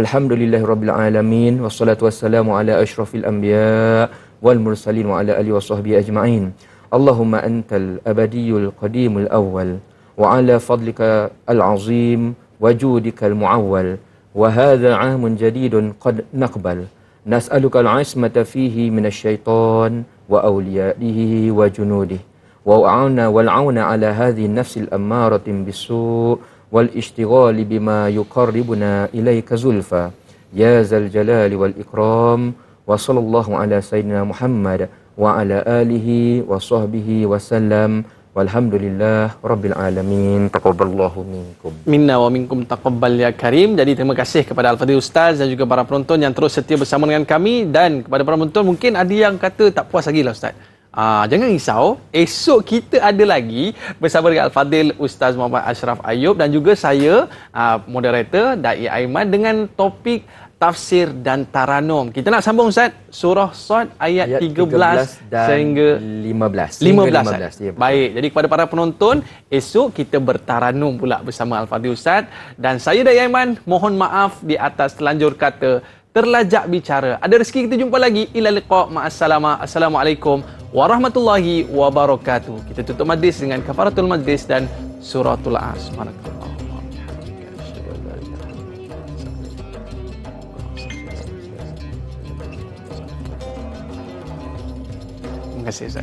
Alhamdulillahirabbil alamin wassalatu wassalamu ala asyrafil anbiya wal mursalin wa ala alihi washabbihi ajmain. Allahumma antal abadiyul qadimul awwal wa ala fadlika al azim wajudikal muawwal. وهذا عام جديد قد نقبل نسألك العصمة فيه من الشيطان وأوليائه وجنوده وأعنا والعون على هذه النفس الأمارة بالسوء والاشتغال بما يقربنا إليك زلفى يا ذا الجلال والإكرام وصلى الله على سيدنا محمد وعلى آله وصحبه وسلم Walhamdulillah Rabbil Alamin Taqabbalallahu minkum Minna wa minkum taqabbal ya karim Jadi terima kasih kepada Al-Fadhil Ustaz Dan juga para penonton yang terus setia bersama dengan kami Dan kepada para penonton mungkin ada yang kata tak puas lagi lah Ustaz Aa, ah, jangan risau, esok kita ada lagi bersama dengan Al-Fadhil Ustaz Muhammad Ashraf Ayub dan juga saya, aa, ah, moderator Da'i Aiman dengan topik tafsir dan taranum. Kita nak sambung Ustaz, surah Sad ayat, ayat 13, 13 sehingga 15. Sehingga 15. 15 ya. Baik, jadi kepada para penonton, esok kita bertaranum pula bersama Al-Fadhil Ustaz dan saya Dayaiman mohon maaf di atas telanjur kata terlajak bicara. Ada rezeki kita jumpa lagi. Ila liqa ma'assalama. Assalamualaikum warahmatullahi wabarakatuh. Kita tutup majlis dengan kafaratul majlis dan suratul as. Subhanakallah. Gracias.